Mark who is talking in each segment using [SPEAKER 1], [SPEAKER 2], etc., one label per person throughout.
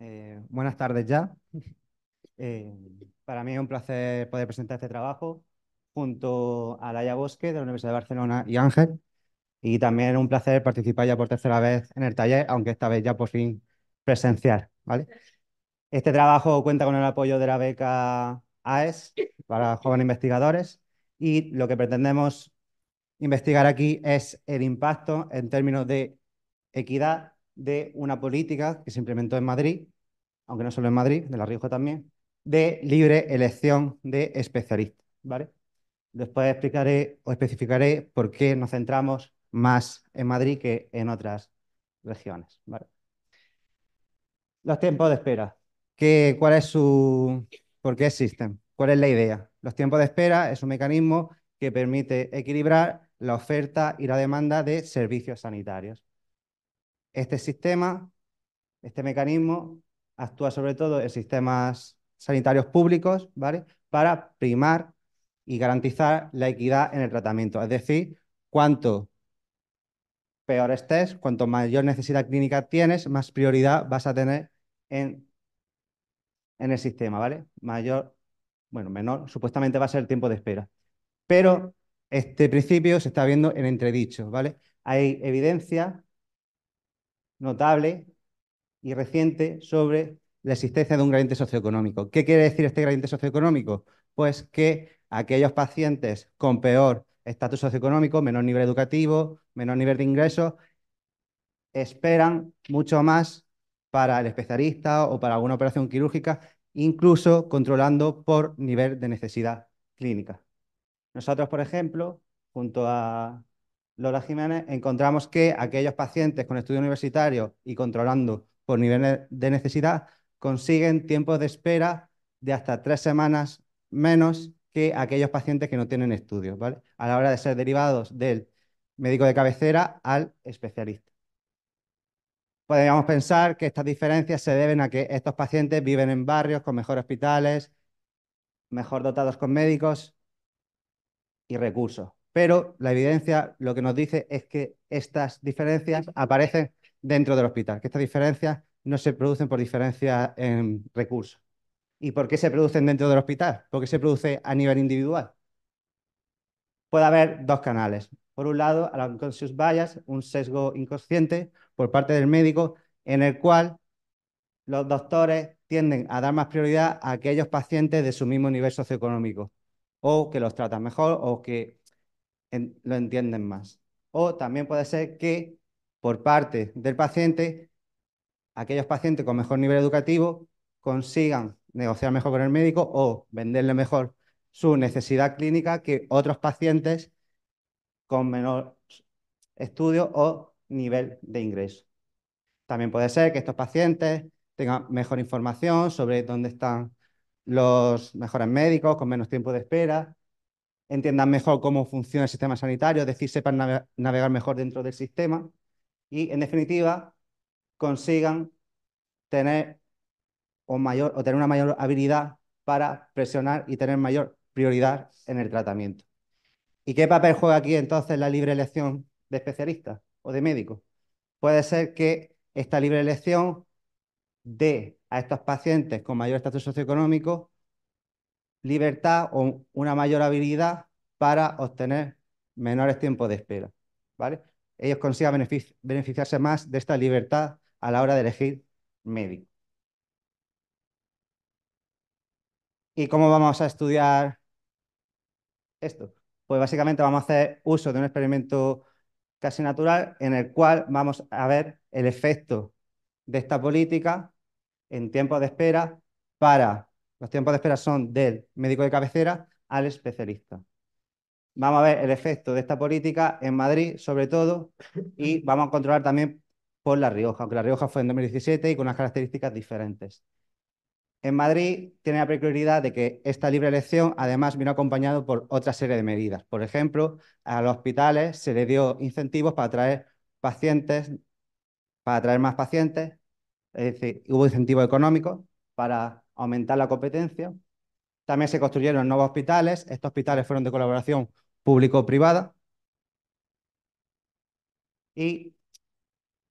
[SPEAKER 1] Eh, buenas tardes ya. Eh, para mí es un placer poder presentar este trabajo junto a Laia Bosque de la Universidad de Barcelona y Ángel. Y también un placer participar ya por tercera vez en el taller, aunque esta vez ya por fin presencial. ¿vale? Este trabajo cuenta con el apoyo de la beca AES para jóvenes investigadores y lo que pretendemos investigar aquí es el impacto en términos de equidad de una política que se implementó en Madrid, aunque no solo en Madrid, de la Rioja también, de libre elección de especialistas, ¿vale? Después explicaré o especificaré por qué nos centramos más en Madrid que en otras regiones, Los tiempos de espera. ¿Qué, ¿Cuál es su... ¿Por qué existen? ¿Cuál es la idea? Los tiempos de espera es un mecanismo que permite equilibrar la oferta y la demanda de servicios sanitarios. Este sistema, este mecanismo, actúa sobre todo en sistemas sanitarios públicos, ¿vale? Para primar y garantizar la equidad en el tratamiento. Es decir, cuanto peor estés, cuanto mayor necesidad clínica tienes, más prioridad vas a tener en, en el sistema, ¿vale? Mayor, bueno, menor, supuestamente va a ser el tiempo de espera. Pero este principio se está viendo en entredicho, ¿vale? Hay evidencia notable y reciente sobre la existencia de un gradiente socioeconómico. ¿Qué quiere decir este gradiente socioeconómico? Pues que aquellos pacientes con peor estatus socioeconómico, menor nivel educativo, menor nivel de ingresos, esperan mucho más para el especialista o para alguna operación quirúrgica, incluso controlando por nivel de necesidad clínica. Nosotros, por ejemplo, junto a Lola Jiménez, encontramos que aquellos pacientes con estudio universitario y controlando por niveles de necesidad consiguen tiempos de espera de hasta tres semanas menos que aquellos pacientes que no tienen estudios, A la hora de ser derivados del médico de cabecera al especialista. Podríamos pensar que estas diferencias se deben a que estos pacientes viven en barrios con mejores hospitales, mejor dotados con médicos, recursos. Pero la evidencia lo que nos dice es que estas diferencias aparecen dentro del hospital, que estas diferencias no se producen por diferencia en recursos. ¿Y por qué se producen dentro del hospital? porque se produce a nivel individual? Puede haber dos canales. Por un lado, el unconscious bias, un sesgo inconsciente por parte del médico, en el cual los doctores tienden a dar más prioridad a aquellos pacientes de su mismo nivel socioeconómico o que los tratan mejor o que lo entienden más. O también puede ser que por parte del paciente, aquellos pacientes con mejor nivel educativo consigan negociar mejor con el médico o venderle mejor su necesidad clínica que otros pacientes con menor estudio o nivel de ingreso. También puede ser que estos pacientes tengan mejor información sobre dónde están los mejores médicos, con menos tiempo de espera, entiendan mejor cómo funciona el sistema sanitario, es decir, sepan navegar mejor dentro del sistema y, en definitiva, consigan tener, o mayor, o tener una mayor habilidad para presionar y tener mayor prioridad en el tratamiento. ¿Y qué papel juega aquí entonces la libre elección de especialista o de médico? Puede ser que esta libre elección de a estos pacientes con mayor estatus socioeconómico libertad o una mayor habilidad para obtener menores tiempos de espera. ¿vale? Ellos consigan beneficiarse más de esta libertad a la hora de elegir médico. ¿Y cómo vamos a estudiar esto? Pues básicamente vamos a hacer uso de un experimento casi natural en el cual vamos a ver el efecto de esta política en tiempos de espera para, los tiempos de espera son del médico de cabecera al especialista. Vamos a ver el efecto de esta política en Madrid, sobre todo, y vamos a controlar también por La Rioja, aunque La Rioja fue en 2017 y con unas características diferentes. En Madrid tiene la prioridad de que esta libre elección además vino acompañado por otra serie de medidas. Por ejemplo, a los hospitales se les dio incentivos para atraer pacientes, para atraer más pacientes, es decir, hubo incentivos económicos para aumentar la competencia. También se construyeron nuevos hospitales, estos hospitales fueron de colaboración público-privada y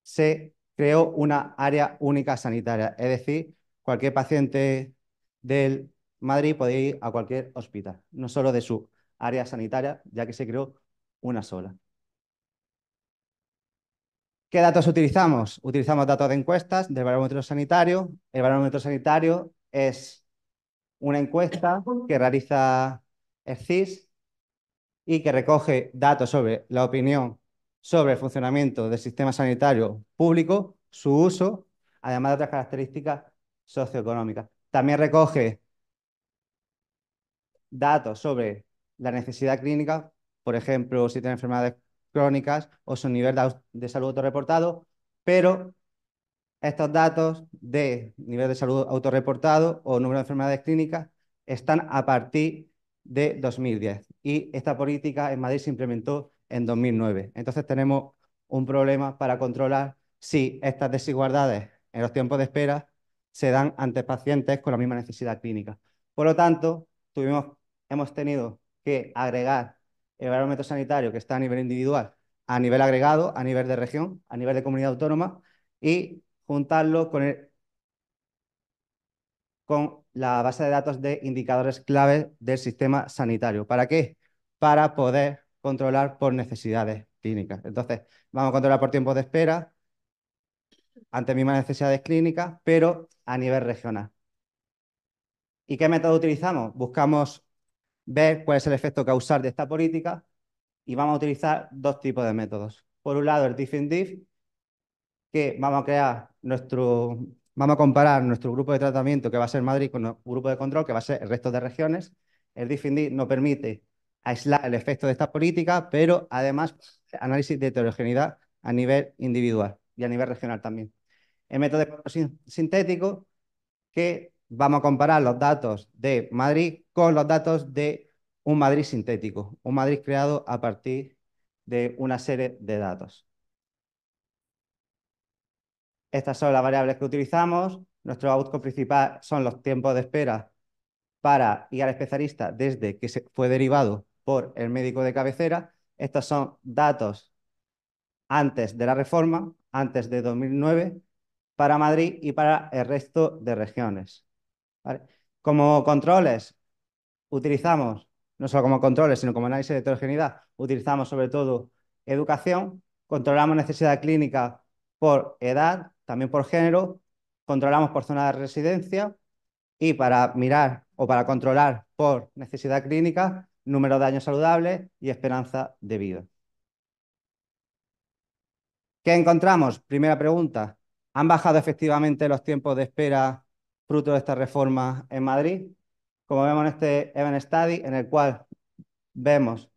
[SPEAKER 1] se creó una área única sanitaria, es decir, cualquier paciente del Madrid podía ir a cualquier hospital, no solo de su área sanitaria, ya que se creó una sola. ¿Qué datos utilizamos? Utilizamos datos de encuestas del barómetro sanitario. El barómetro sanitario es una encuesta que realiza el CIS y que recoge datos sobre la opinión sobre el funcionamiento del sistema sanitario público, su uso, además de otras características socioeconómicas. También recoge datos sobre la necesidad clínica, por ejemplo, si tiene enfermedades crónicas o su nivel de, salud autorreportado, pero estos datos de nivel de salud autorreportado o número de enfermedades clínicas están a partir de 2010 y esta política en Madrid se implementó en 2009. Entonces tenemos un problema para controlar si estas desigualdades en los tiempos de espera se dan ante pacientes con la misma necesidad clínica. Por lo tanto, tuvimos, hemos tenido que agregar el barómetro sanitario que está a nivel individual, a nivel agregado, a nivel de región, a nivel de comunidad autónoma y juntarlo con, con la base de datos de indicadores clave del sistema sanitario. ¿Para qué? Para poder controlar por necesidades clínicas. Entonces, vamos a controlar por tiempo de espera, ante mismas necesidades clínicas, pero a nivel regional. ¿Y qué método utilizamos? Buscamos ver cuál es el efecto causal de esta política y vamos a utilizar dos tipos de métodos. Por un lado, el diff in diff, que vamos a crear nuestro, vamos a comparar nuestro grupo de tratamiento que va a ser Madrid con nuestro grupo de control que va a ser el resto de regiones. El diff in diff nos permite aislar el efecto de esta política, pero además análisis de heterogeneidad a nivel individual y a nivel regional también. El método de sintético que vamos a comparar los datos de Madrid con los datos de un Madrid sintético, un Madrid creado a partir de una serie de datos. Estas son las variables que utilizamos. Nuestro output principal son los tiempos de espera para ir al especialista desde que se fue derivado por el médico de cabecera. Estos son datos antes de la reforma, antes de 2009, para Madrid y para el resto de regiones. Como controles, utilizamos, no solo como controles, sino como análisis de heterogeneidad, utilizamos sobre todo educación, controlamos necesidad clínica por edad, también por género, controlamos por zona de residencia y para mirar o para controlar por necesidad clínica, número de años saludables y esperanza de vida. ¿Qué encontramos? Primera pregunta. ¿Han bajado efectivamente los tiempos de espera fruto de esta reforma en Madrid, como vemos en este Event Study, en el cual vemos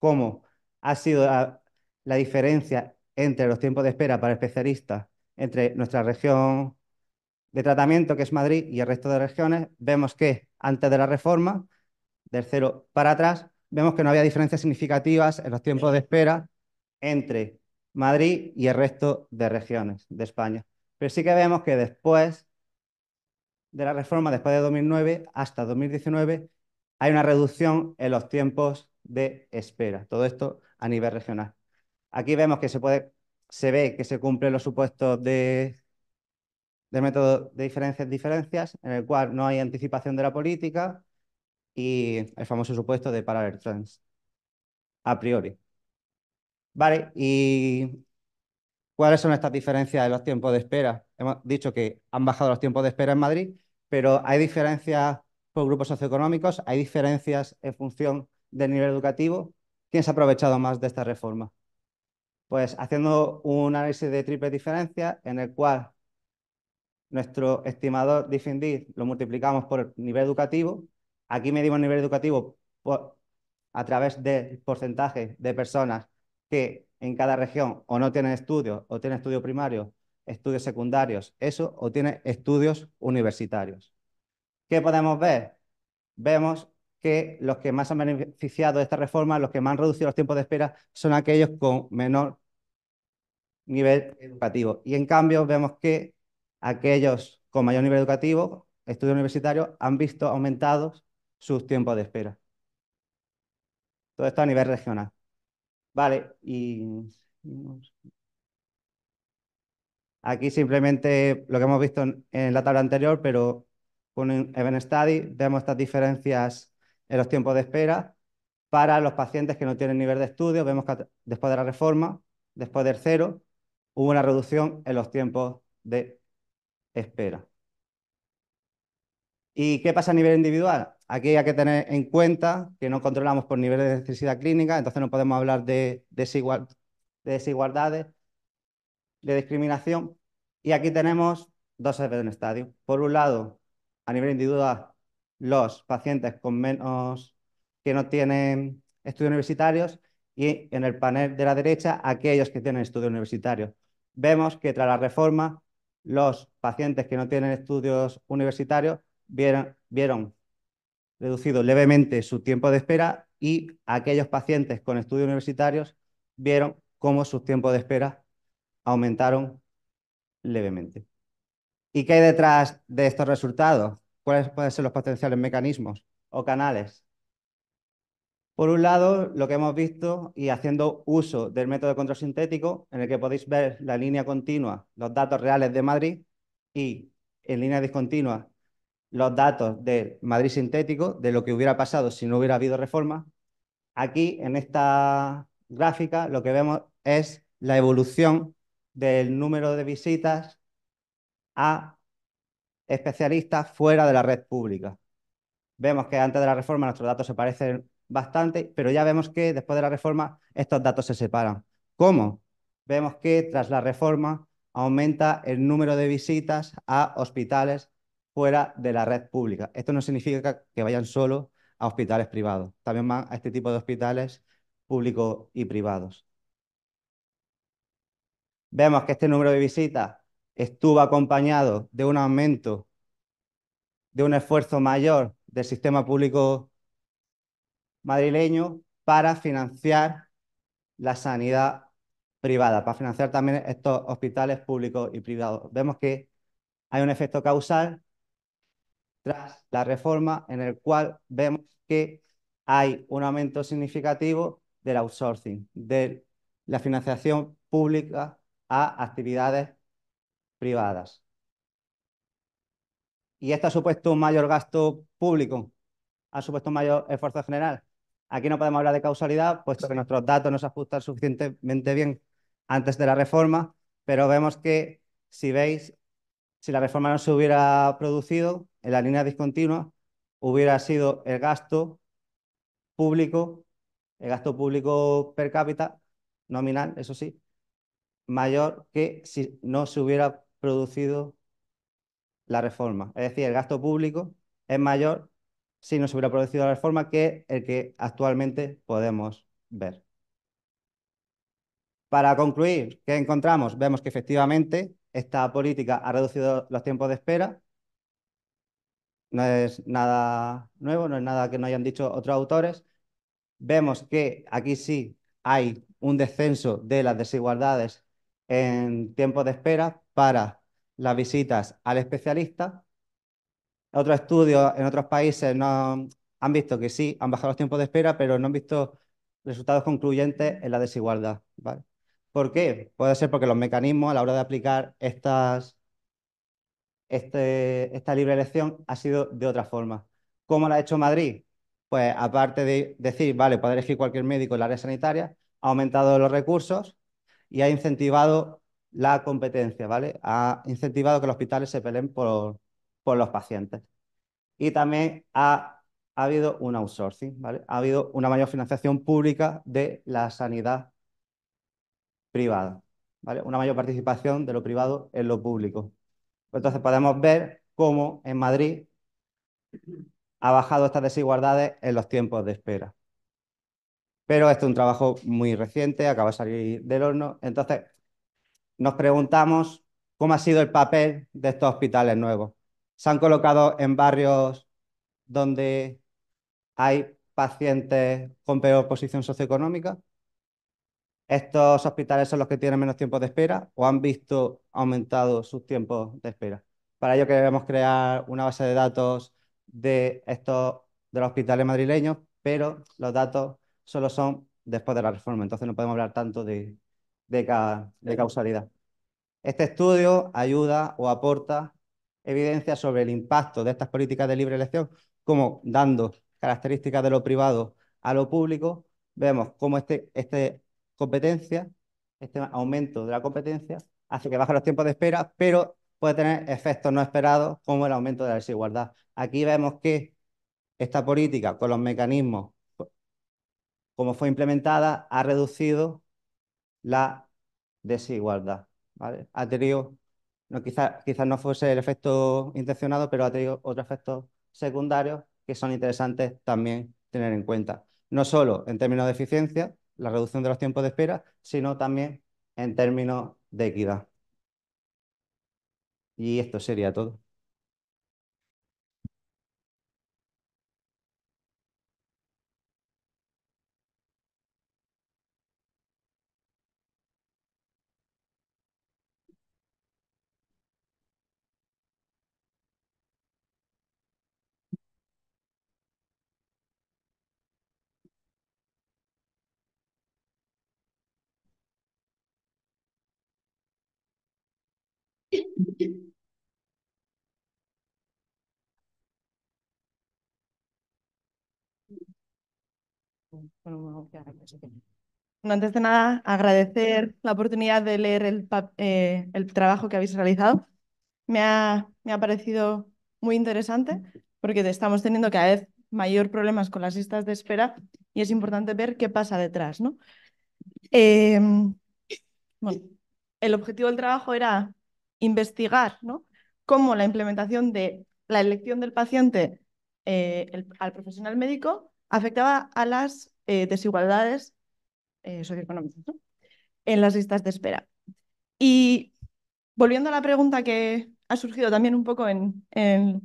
[SPEAKER 1] cómo ha sido la, diferencia entre los tiempos de espera para especialistas entre nuestra región de tratamiento, que es Madrid, y el resto de regiones, vemos que antes de la reforma, del cero para atrás, vemos que no había diferencias significativas en los tiempos de espera entre Madrid y el resto de regiones de España. Pero sí que vemos que después de la reforma después de 2009 hasta 2019 hay una reducción en los tiempos de espera. Todo esto a nivel regional. Aquí vemos que se, puede, se ve que se cumplen los supuestos de, de método de diferencias, diferencias, en el cual no hay anticipación de la política y el famoso supuesto de paralel trends, a priori. Vale, ¿y cuáles son estas diferencias en los tiempos de espera? hemos dicho que han bajado los tiempos de espera en Madrid, pero hay diferencias por grupos socioeconómicos, hay diferencias en función del nivel educativo. ¿Quién se ha aprovechado más de esta reforma? Pues haciendo un análisis de triple diferencia en el cual nuestro estimador difindir lo multiplicamos por el nivel educativo. Aquí medimos el nivel educativo a través del porcentaje de personas que en cada región o no tienen estudios o tienen estudio primario estudios secundarios, eso, o tiene estudios universitarios. ¿Qué podemos ver? Vemos que los que más han beneficiado de esta reforma, los que más han reducido los tiempos de espera, son aquellos con menor nivel educativo. Y en cambio vemos que aquellos con mayor nivel educativo, estudios universitarios, han visto aumentados sus tiempos de espera. Todo esto a nivel regional. Vale, y Aquí simplemente lo que hemos visto en, la tabla anterior, pero con Event Study vemos estas diferencias en los tiempos de espera para los pacientes que no tienen nivel de estudio. Vemos que después de la reforma, después del cero, hubo una reducción en los tiempos de espera. ¿Y qué pasa a nivel individual? Aquí hay que tener en cuenta que no controlamos por nivel de necesidad clínica, entonces no podemos hablar de, desigual, de desigualdades, de discriminación. Y aquí tenemos dos efectos en estadio. Por un lado, a nivel individual, los pacientes con menos que no tienen estudios universitarios y en el panel de la derecha aquellos que tienen estudios universitarios. Vemos que tras la reforma los pacientes que no tienen estudios universitarios vieron, reducido levemente su tiempo de espera y aquellos pacientes con estudios universitarios vieron cómo su tiempo de espera aumentaron levemente. ¿Y qué hay detrás de estos resultados? ¿Cuáles pueden ser los potenciales mecanismos o canales? Por un lado, lo que hemos visto y haciendo uso del método de control sintético, en el que podéis ver la línea continua, los datos reales de Madrid y en línea discontinua los datos de Madrid sintético, de lo que hubiera pasado si no hubiera habido reforma. Aquí, en esta gráfica, lo que vemos es la evolución del número de visitas a especialistas fuera de la red pública. Vemos que antes de la reforma nuestros datos se parecen bastante, pero ya vemos que después de la reforma estos datos se separan. ¿Cómo? Vemos que tras la reforma aumenta el número de visitas a hospitales fuera de la red pública. Esto no significa que vayan solo a hospitales privados, también van a este tipo de hospitales públicos y privados vemos que este número de visitas estuvo acompañado de un aumento, de un esfuerzo mayor del sistema público madrileño para financiar la sanidad privada, para financiar también estos hospitales públicos y privados. Vemos que hay un efecto causal tras la reforma en el cual vemos que hay un aumento significativo del outsourcing, de la financiación pública a actividades privadas. ¿Y esto ha supuesto un mayor gasto público? ¿Ha supuesto un mayor esfuerzo general? Aquí no podemos hablar de causalidad, puesto que nuestros datos no se ajustan suficientemente bien antes de la reforma, pero vemos que si veis, si la reforma no se hubiera producido en la línea discontinua, hubiera sido el gasto público, el gasto público per cápita nominal, eso sí, mayor que si no se hubiera producido la reforma. Es decir, el gasto público es mayor si no se hubiera producido la reforma que el que actualmente podemos ver. Para concluir, ¿qué encontramos? Vemos que efectivamente esta política ha reducido los tiempos de espera. No es nada nuevo, no es nada que no hayan dicho otros autores. Vemos que aquí sí hay un descenso de las desigualdades en tiempos de espera para las visitas al especialista. Otros estudios en otros países no, han visto que sí, han bajado los tiempos de espera, pero no han visto resultados concluyentes en la desigualdad. ¿Por qué? Puede ser porque los mecanismos a la hora de aplicar estas, este, esta libre elección ha sido de otra forma. ¿Cómo lo ha hecho Madrid? Pues aparte de decir, vale, puede elegir cualquier médico en la área sanitaria, ha aumentado los recursos y ha incentivado la competencia, ¿vale? Ha incentivado que los hospitales se peleen por, los pacientes. Y también ha, ha, habido un outsourcing, ¿vale? Ha habido una mayor financiación pública de la sanidad privada, ¿vale? Una mayor participación de lo privado en lo público. Entonces podemos ver cómo en Madrid ha bajado estas desigualdades en los tiempos de espera. Pero este es un trabajo muy reciente, acaba de salir del horno. Entonces, nos preguntamos cómo ha sido el papel de estos hospitales nuevos. Se han colocado en barrios donde hay pacientes con peor posición socioeconómica. ¿Estos hospitales son los que tienen menos tiempo de espera o han visto aumentado sus tiempos de espera? Para ello queremos crear una base de datos de estos de los hospitales madrileños, pero los datos solo son después de la reforma. Entonces no podemos hablar tanto de, causalidad. Este estudio ayuda o aporta evidencia sobre el impacto de estas políticas de libre elección, como dando características de lo privado a lo público, vemos cómo este, este competencia, este aumento de la competencia, hace que bajen los tiempos de espera, pero puede tener efectos no esperados como el aumento de la desigualdad. Aquí vemos que esta política, con los mecanismos como fue implementada, ha reducido la desigualdad. Ha no, quizás quizá no fuese el efecto intencionado, pero ha tenido otros efectos secundarios que son interesantes también tener en cuenta. No solo en términos de eficiencia, la reducción de los tiempos de espera, sino también en términos de equidad. Y esto sería todo.
[SPEAKER 2] Bueno,
[SPEAKER 3] antes de nada, agradecer la oportunidad de leer eh, el, trabajo que habéis realizado. Me ha, me ha, parecido muy interesante porque estamos teniendo cada vez mayor problemas con las listas de espera y es importante ver qué pasa detrás. ¿no? Em, el objetivo del trabajo era investigar ¿no? cómo la implementación de la elección del paciente eh, al profesional médico afectaba a las eh, desigualdades eh, socioeconómicas en las listas de espera. Y volviendo a la pregunta que ha surgido también un poco en,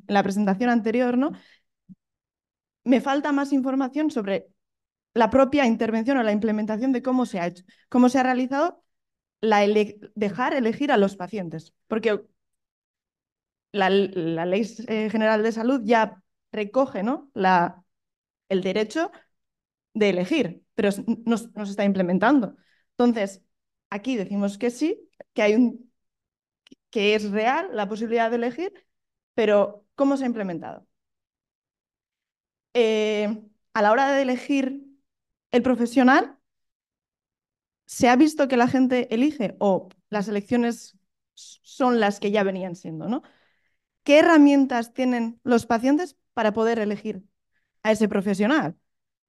[SPEAKER 3] la presentación anterior, ¿no? me falta más información sobre la propia intervención o la implementación de cómo se ha hecho, cómo se ha realizado la dejar elegir a los pacientes, porque la, Ley General de Salud ya recoge ¿no? el derecho de elegir, pero no se está implementando. Entonces, aquí decimos que sí, que, hay un, que es real la posibilidad de elegir, pero ¿cómo se ha implementado? Eh, a la hora de elegir el profesional, se ha visto que la gente elige o las elecciones son las que ya venían siendo, ¿no? ¿Qué herramientas tienen los pacientes para poder elegir a ese profesional?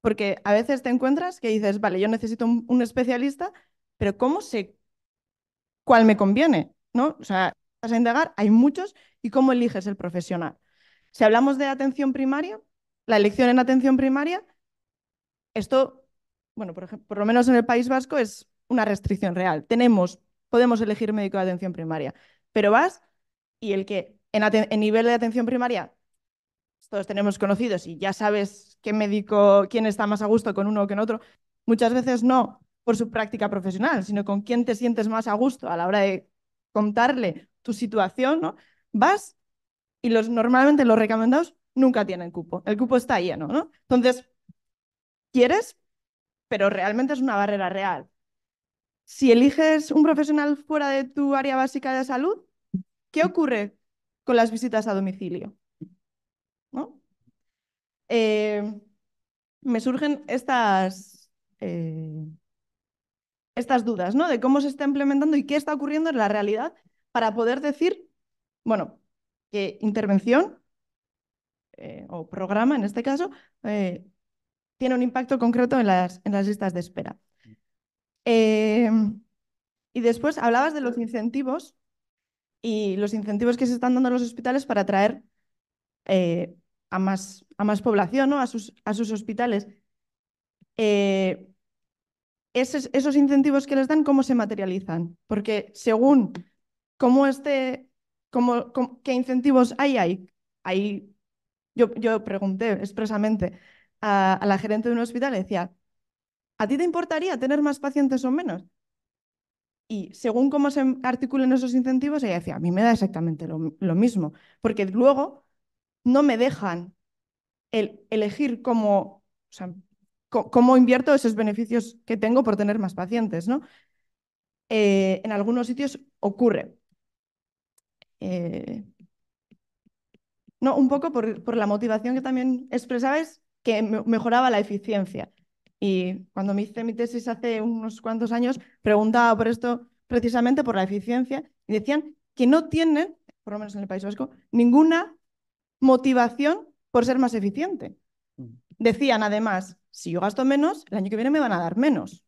[SPEAKER 3] Porque a veces te encuentras que dices, vale, yo necesito un, especialista, pero ¿cómo sé cuál me conviene? ¿No? O sea, vas a indagar, hay muchos, y cómo eliges el profesional. Si hablamos de atención primaria, la elección en atención primaria, esto, bueno, por, ejemplo, por lo menos en el País Vasco es una restricción real. Tenemos, podemos elegir médico de atención primaria, pero vas y el que en nivel de atención primaria todos tenemos conocidos y ya sabes qué médico, quién está más a gusto con uno que con otro, muchas veces no por su práctica profesional, sino con quién te sientes más a gusto a la hora de contarle tu situación, ¿no? Vas y los normalmente los recomendados nunca tienen cupo. El cupo está lleno, ¿no? Entonces, quieres, pero realmente es una barrera real. Si eliges un profesional fuera de tu área básica de salud, ¿qué ocurre con las visitas a domicilio? Eh, me surgen estas, eh, estas dudas, ¿no? De cómo se está implementando y qué está ocurriendo en la realidad para poder decir, bueno, que intervención eh, o programa en este caso tiene un impacto concreto en las, en las listas de espera. y después hablabas de los incentivos y los incentivos que se están dando a los hospitales para atraer a más, a más población, ¿no? a, sus, hospitales. Eh, esos, incentivos que les dan, ¿cómo se materializan? Porque según cómo qué incentivos hay, yo, yo pregunté expresamente a, la gerente de un hospital, le decía, ¿a ti te importaría tener más pacientes o menos? Y según cómo se articulen esos incentivos, ella decía, a mí me da exactamente lo mismo, porque luego no me dejan el elegir cómo, invierto esos beneficios que tengo por tener más pacientes. ¿no? Eh, en algunos sitios ocurre. Eh, no, un poco por, la motivación que también expresabas que mejoraba la eficiencia. Y cuando me hice mi tesis hace unos cuantos años, preguntaba por esto precisamente por la eficiencia y decían que no tienen, por lo menos en el País Vasco, ninguna motivación por ser más eficiente. Decían además, si yo gasto menos, el año que viene me van a dar menos.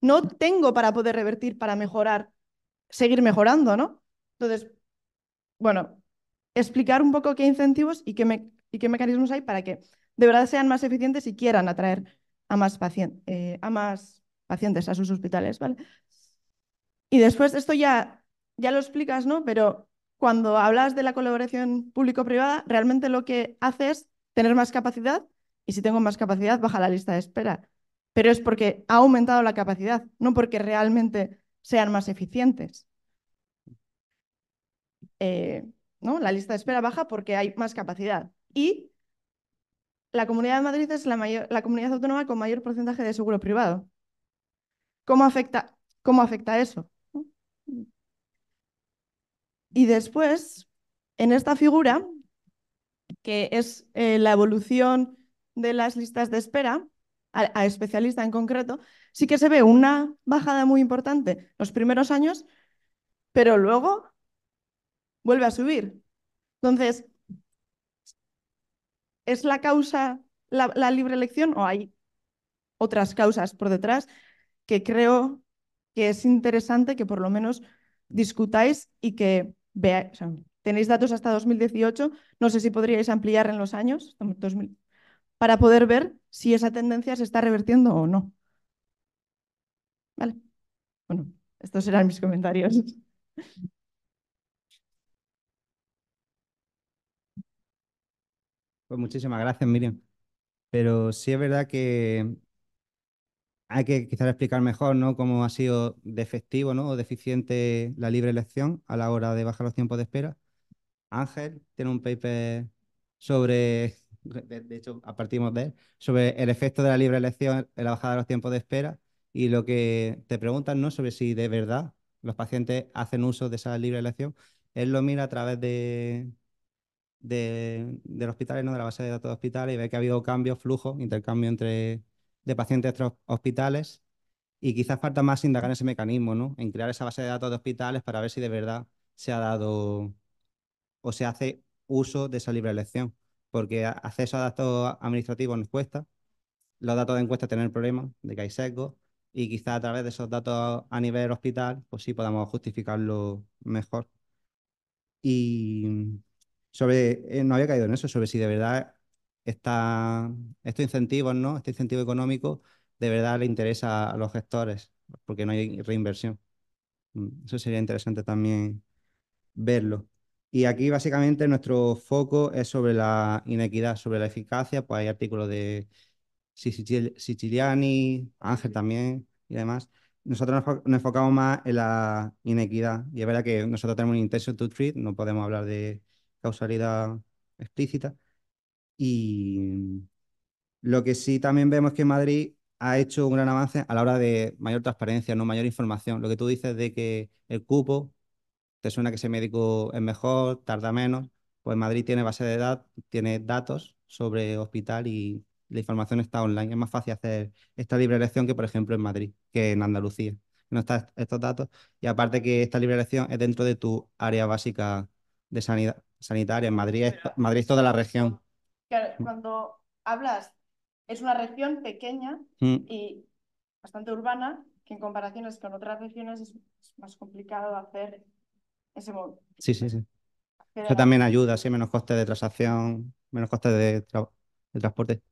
[SPEAKER 3] No tengo para poder revertir, para mejorar, seguir mejorando, ¿no? Entonces, bueno, explicar un poco qué incentivos y qué, y qué mecanismos hay para que de verdad sean más eficientes y quieran atraer a más, eh, a más pacientes a sus hospitales, ¿vale? Y después, esto ya, ya lo explicas, ¿no? Pero cuando hablas de la colaboración público-privada, realmente lo que hace es tener más capacidad y si tengo más capacidad, baja la lista de espera. Pero es porque ha aumentado la capacidad, no porque realmente sean más eficientes. Eh, la lista de espera baja porque hay más capacidad. Y la Comunidad de Madrid es la, comunidad autónoma con mayor porcentaje de seguro privado. ¿Cómo afecta, cómo afecta eso? Y después, en esta figura, que es eh, la evolución de las listas de espera, a, especialista en concreto, sí que se ve una bajada muy importante los primeros años, pero luego vuelve a subir. Entonces, ¿es la causa la libre elección o hay otras causas por detrás que creo que es interesante que por lo menos discutáis y que tenéis datos hasta 2018, no sé si podríais ampliar en los años, para poder ver si esa tendencia se está revertiendo o no. Vale. Bueno, estos serán mis comentarios.
[SPEAKER 1] Pues muchísimas gracias, Miriam. Pero sí es verdad que hay que quizás explicar mejor ¿no? cómo ha sido defectivo ¿no? o deficiente la libre elección a la hora de bajar los tiempos de espera. Ángel tiene un paper sobre, de, hecho, a partimos de él, sobre el efecto de la libre elección en la bajada de los tiempos de espera y lo que te preguntan ¿no? sobre si de verdad los pacientes hacen uso de esa libre elección. Él lo mira a través de, los hospitales, ¿no? de la base de datos de hospitales y ve que ha habido cambios, flujos, intercambio entre de pacientes de hospitales y quizás falta más indagar en ese mecanismo, ¿no? En crear esa base de datos de hospitales para ver si de verdad se ha dado o se hace uso de esa libre elección, porque acceso a datos administrativos nos cuesta, los datos de encuesta tienen el problema de que hay sesgo y quizás a través de esos datos a nivel hospital, pues sí podamos justificarlo mejor. Y sobre, eh, no había caído en eso, sobre si de verdad está estos incentivos, ¿no? este incentivo económico, de verdad le interesa a los gestores, porque no hay reinversión. Mm, eso sería interesante también verlo. Y aquí básicamente nuestro foco es sobre la inequidad, sobre la eficacia, pues hay artículos de Siciliani, Ángel también y demás. Nosotros nos enfocamos más en la inequidad y es verdad que nosotros tenemos un intention to treat, no podemos hablar de causalidad explícita, y lo que sí también vemos es que Madrid ha hecho un gran avance a la hora de mayor transparencia, no mayor información. Lo que tú dices de que el cupo, te suena que ese médico es mejor, tarda menos, pues Madrid tiene base de edad, tiene datos sobre hospital y la información está online. Es más fácil hacer esta libre elección que, por ejemplo, en Madrid, que en Andalucía. No están estos datos. Y aparte que esta libre elección es dentro de tu área básica de sanidad sanitaria. En Madrid Madrid es toda la
[SPEAKER 2] región
[SPEAKER 3] cuando hablas, es una región pequeña mm. y bastante urbana, que en comparaciones con otras regiones es, más complicado hacer ese modo.
[SPEAKER 1] Sí, sí, sí. Eso también ayuda, sí, menos coste de transacción, menos coste de, transporte.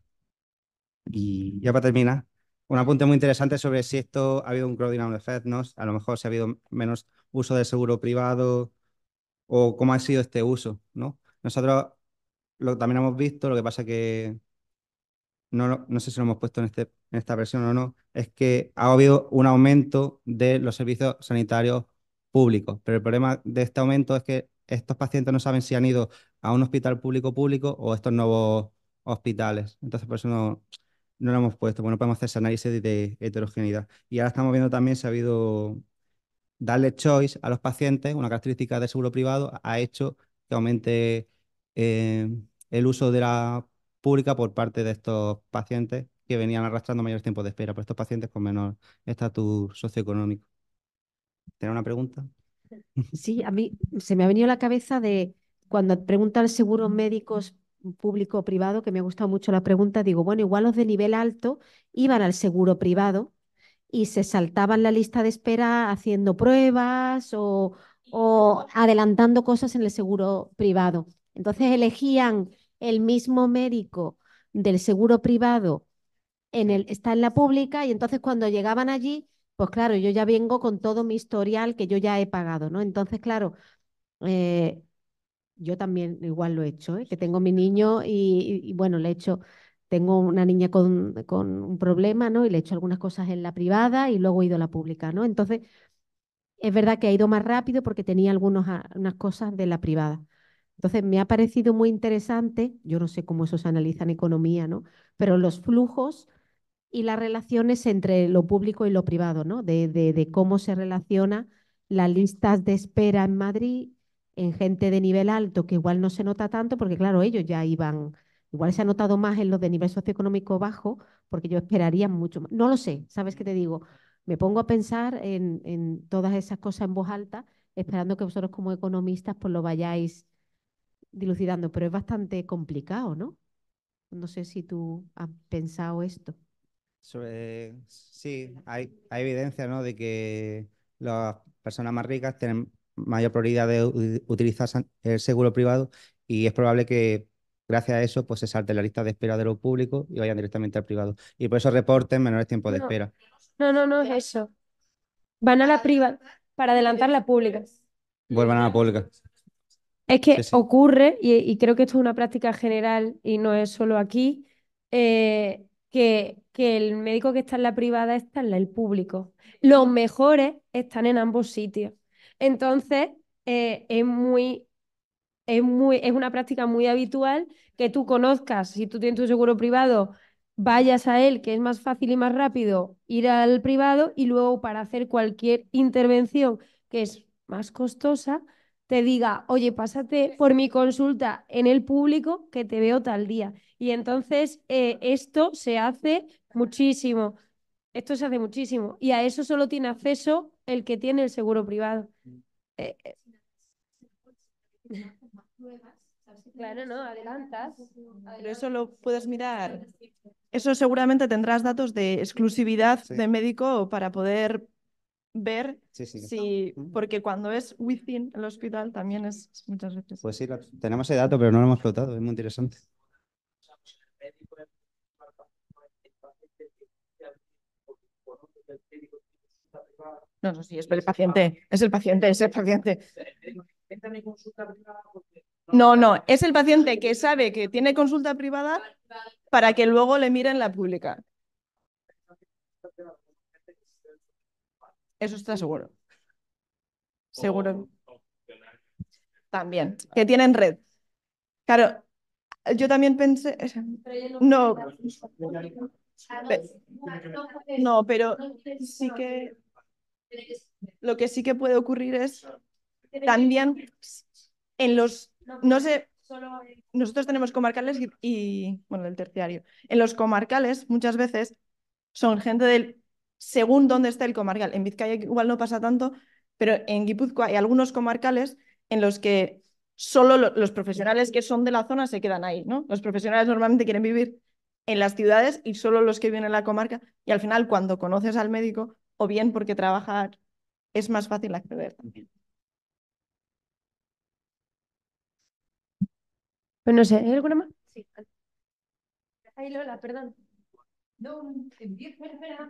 [SPEAKER 1] Y ya para terminar, un apunte muy interesante sobre si esto ha habido un crowding effect, ¿no? A lo mejor si ha habido menos uso del seguro privado o cómo ha sido este uso, ¿no? Nosotros lo, también hemos visto, lo que pasa que no, no sé si lo hemos puesto en, este, en esta versión o no, es que ha habido un aumento de los servicios sanitarios públicos, pero el problema de este aumento es que estos pacientes no saben si han ido a un hospital público público o estos nuevos hospitales. Entonces, por eso no, lo hemos puesto, Bueno, podemos hacer ese análisis de, heterogeneidad. Y ahora estamos viendo también si ha habido darle choice a los pacientes, una característica de seguro privado, ha hecho que aumente eh, el uso de la pública por parte de estos pacientes que venían arrastrando mayores tiempos de espera, por estos pacientes con menor estatus socioeconómico. ¿Tiene una pregunta?
[SPEAKER 4] Sí, a mí se me ha venido la cabeza de cuando preguntan seguros médicos público o privado, que me ha gustado mucho la pregunta, digo, bueno, igual los de nivel alto iban al seguro privado y se saltaban la lista de espera haciendo pruebas o adelantando cosas en el seguro privado. Entonces elegían el mismo médico del seguro privado en el, está en la pública y entonces cuando llegaban allí, pues claro, yo ya vengo con todo mi historial que yo ya he pagado, ¿no? Entonces, claro, eh, yo también igual lo he hecho, ¿eh? que tengo mi niño y, bueno, le he hecho, tengo una niña con, un problema, ¿no? Y le he hecho algunas cosas en la privada y luego he ido a la pública, ¿no? Entonces, es verdad que ha ido más rápido porque tenía algunas ah, cosas de la privada. Entonces, me ha parecido muy interesante, yo no sé cómo eso se analiza en economía, ¿no? Pero los flujos y las relaciones entre lo público y lo privado, ¿no? De, cómo se relaciona las listas de espera en Madrid en gente de nivel alto, que igual no se nota tanto, porque claro, ellos ya iban, igual se ha notado más en los de nivel socioeconómico bajo, porque yo esperaría mucho más. No lo sé, ¿sabes qué te digo? Me pongo a pensar en, todas esas cosas en voz alta, esperando que vosotros como economistas pues, lo vayáis dilucidando, pero es bastante complicado, ¿no? No sé si tú has pensado esto.
[SPEAKER 1] sí, hay, hay evidencia ¿no? de que las personas más ricas tienen mayor prioridad de utilizar el seguro privado y es probable que gracias a eso pues se salte la lista de espera de lo público y vayan directamente al privado. Y por eso reporten menores tiempos de espera.
[SPEAKER 5] No, no, no es eso. Van a la privada para adelantar la pública.
[SPEAKER 1] Vuelvan a la pública.
[SPEAKER 5] Es que ocurre, y, creo que esto es una práctica general y no es solo aquí, eh, que, el médico que está en la privada está en el público. Los mejores están en ambos sitios. Entonces, eh, es muy es, muy, es, una práctica muy habitual que tú conozcas, si tú tienes tu seguro privado, vayas a él, que es más fácil y más rápido ir al privado y luego para hacer cualquier intervención que es más costosa, te diga, oye, pásate por mi consulta en el público que te veo tal día. Y entonces eh, esto se hace muchísimo. Esto se hace muchísimo. Y a eso solo tiene acceso el que tiene el seguro privado. Eh, eh. Claro, no, adelantas.
[SPEAKER 3] Pero eso lo puedes mirar. Eso seguramente tendrás datos de exclusividad de médico para poder ver si, porque cuando es within el hospital también es muchas veces.
[SPEAKER 1] Pues sí, tenemos ese dato, pero no lo hemos flotado, es muy interesante.
[SPEAKER 3] No, no, sí, es el paciente, es el paciente, es el paciente. No, no, es el paciente que sabe que tiene consulta privada para que luego le miren la pública. Eso está seguro. Seguro. Oh, también, que tienen red. Claro, yo también pensé... No.
[SPEAKER 5] No, pero sí que...
[SPEAKER 3] Lo que sí que puede ocurrir es también en los... No sé, nosotros tenemos comarcales y, y, bueno, del terciario. En los comarcales muchas veces son gente del según dónde está el comarcal. En Vizcaya igual no pasa tanto, pero en Guipúzcoa hay algunos comarcales en los que solo los profesionales que son de la zona se quedan ahí, ¿no? Los profesionales normalmente quieren vivir en las ciudades y solo los que viven en la comarca. Y al final, cuando conoces al médico, o bien porque trabajar es más fácil acceder también.
[SPEAKER 5] Pues no sé, ¿hay alguna más?
[SPEAKER 2] Sí. Ay, Lola, perdón. No, espera, espera.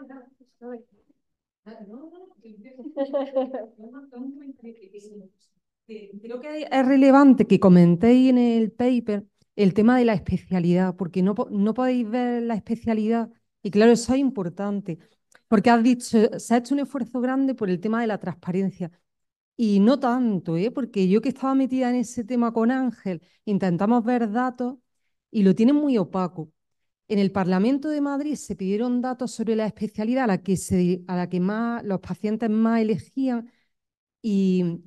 [SPEAKER 2] Creo que es relevante que comentéis en el paper el tema de la especialidad, porque no, no podéis ver la especialidad, y claro, eso es importante, porque has dicho, se ha hecho un esfuerzo grande por el tema de la transparencia, y no tanto, ¿eh? porque yo que estaba metida en ese tema con Ángel, intentamos ver datos y lo tienen muy opaco. En el Parlamento de Madrid se pidieron datos sobre la especialidad a la que, se, a la que más, los pacientes más elegían y,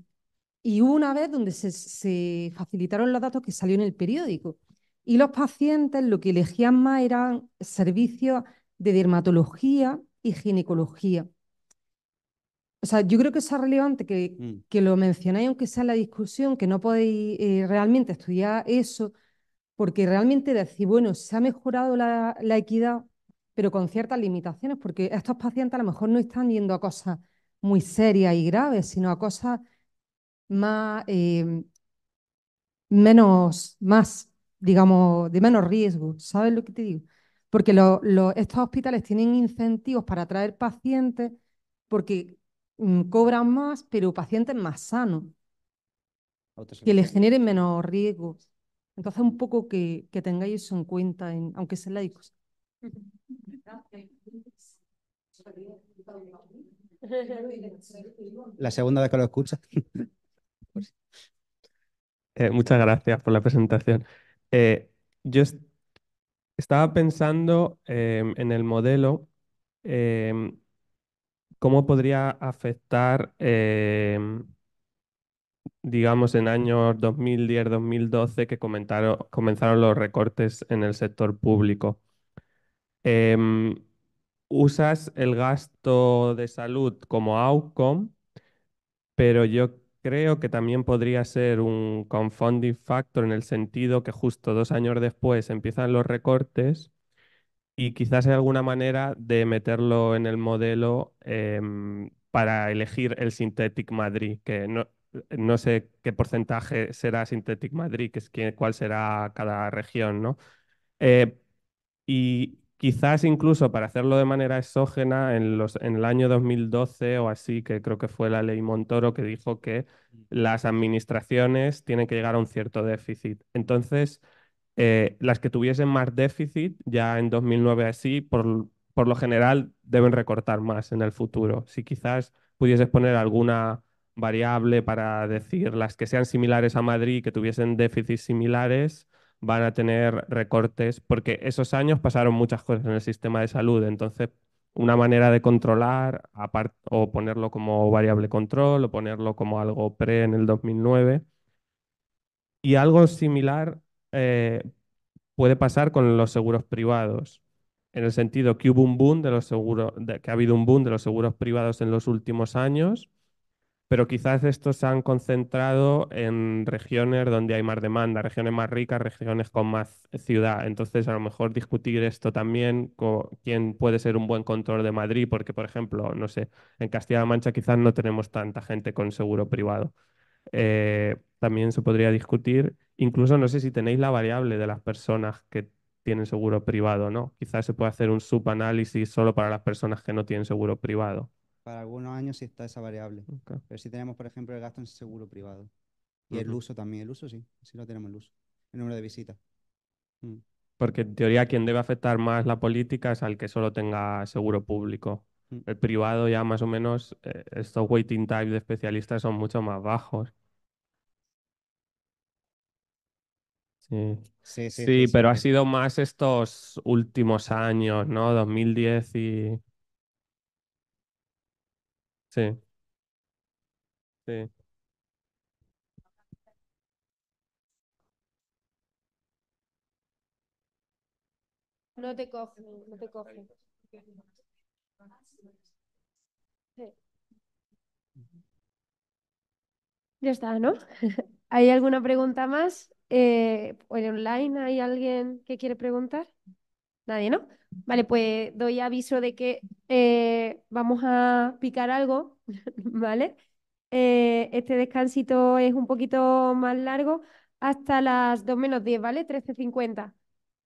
[SPEAKER 2] hubo una vez donde se, facilitaron los datos que salió en el periódico. Y los pacientes lo que elegían más eran servicios de dermatología y ginecología. O sea, yo creo que es relevante que, mm. lo mencionáis, aunque sea en la discusión, que no podéis eh, realmente estudiar eso, porque realmente decir, bueno, se ha mejorado la, equidad, pero con ciertas limitaciones, porque estos pacientes a lo mejor no están yendo a cosas muy serias y graves, sino a cosas más, em, menos, más, digamos, de menos riesgo. ¿Sabes lo que te digo? Porque estos hospitales tienen incentivos para atraer pacientes porque mm, cobran más, pero pacientes más sanos, que les generen menos riesgos. Entonces, un poco que, tengáis eso en cuenta, en, aunque sea laicos. La
[SPEAKER 1] segunda de que lo escucha.
[SPEAKER 6] Eh, muchas gracias por la presentación. Eh, yo estaba pensando em, en el modelo, em, cómo podría afectar em, digamos, en años 2010-2012 que comenzaron los recortes en el sector público. Em, usas el gasto de salud como outcome, pero yo creo que también podría ser un confounding factor en el sentido que justo dos años después empiezan los recortes y quizás hay alguna manera de meterlo en el modelo em, para elegir el Synthetic Madrid, que no, no sé qué porcentaje será Synthetic Madrid, es cuál será cada región, ¿no? Eh, y quizás incluso para hacerlo de manera exógena, en, los, en el año 2012 o así, que creo que fue la ley Montoro que dijo que mm. las administraciones tienen que llegar a un cierto déficit. Entonces, eh, las que tuviesen más déficit, ya en 2009 así, por, por lo general deben recortar más en el futuro. Si quizás pudieses poner alguna variable para decir las que sean similares a Madrid, que tuviesen déficits similares, van a tener recortes, porque esos años pasaron muchas cosas en el sistema de salud. Entonces, una manera de controlar, o ponerlo como variable control, o ponerlo como algo pre en el 2009. Y algo similar eh, puede pasar con los seguros privados en el sentido que hubo un boom de los seguros, que ha habido un boom de los seguros privados en los últimos años pero quizás estos se han concentrado en regiones donde hay más demanda, regiones más ricas, regiones con más ciudad. Entonces, a lo mejor discutir esto también, con quién puede ser un buen control de Madrid, porque, por ejemplo, no sé, en Castilla-La Mancha quizás no tenemos tanta gente con seguro privado. Eh, también se podría discutir, incluso no sé si tenéis la variable de las personas que tienen seguro privado, ¿no? Quizás se puede hacer un subanálisis solo para las personas que no tienen seguro privado.
[SPEAKER 1] Para algunos años sí está esa variable. Pero si tenemos, por ejemplo, el gasto en seguro privado. Y el uso también. El uso sí, sí lo tenemos el uso. El número de visitas.
[SPEAKER 6] Mm. Porque en teoría quien debe afectar más la política es al que solo tenga seguro público. Mm. El privado ya más o menos, eh, estos waiting time de especialistas son mucho más bajos. Sí, sí, sí, pero ha sido más estos últimos años, ¿no? 2010 y Sí,
[SPEAKER 5] No te coge, no te coge. Ya está, ¿no? ¿Hay alguna pregunta más? en eh, online hay alguien que quiere preguntar? Nadie, ¿no? Vale, pues doy aviso de que eh, vamos a picar algo, ¿vale? Eh, este descansito es un poquito más largo hasta las 2 menos 10, ¿vale? 13.50.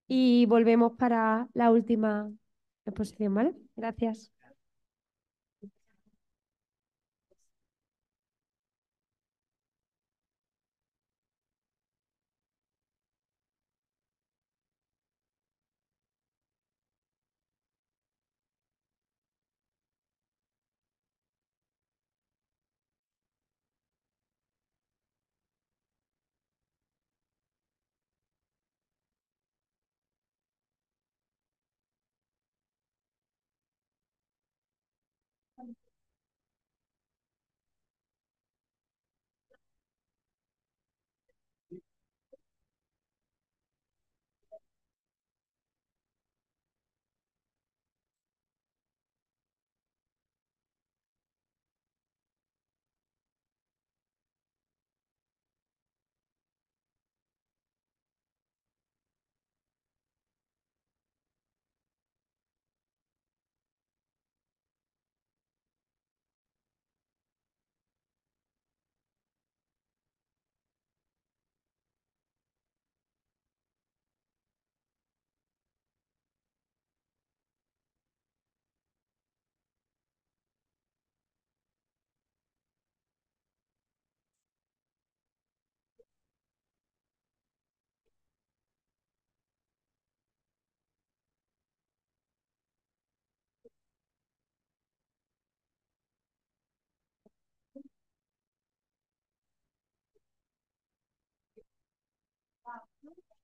[SPEAKER 5] Y volvemos para la última exposición, ¿vale? Gracias.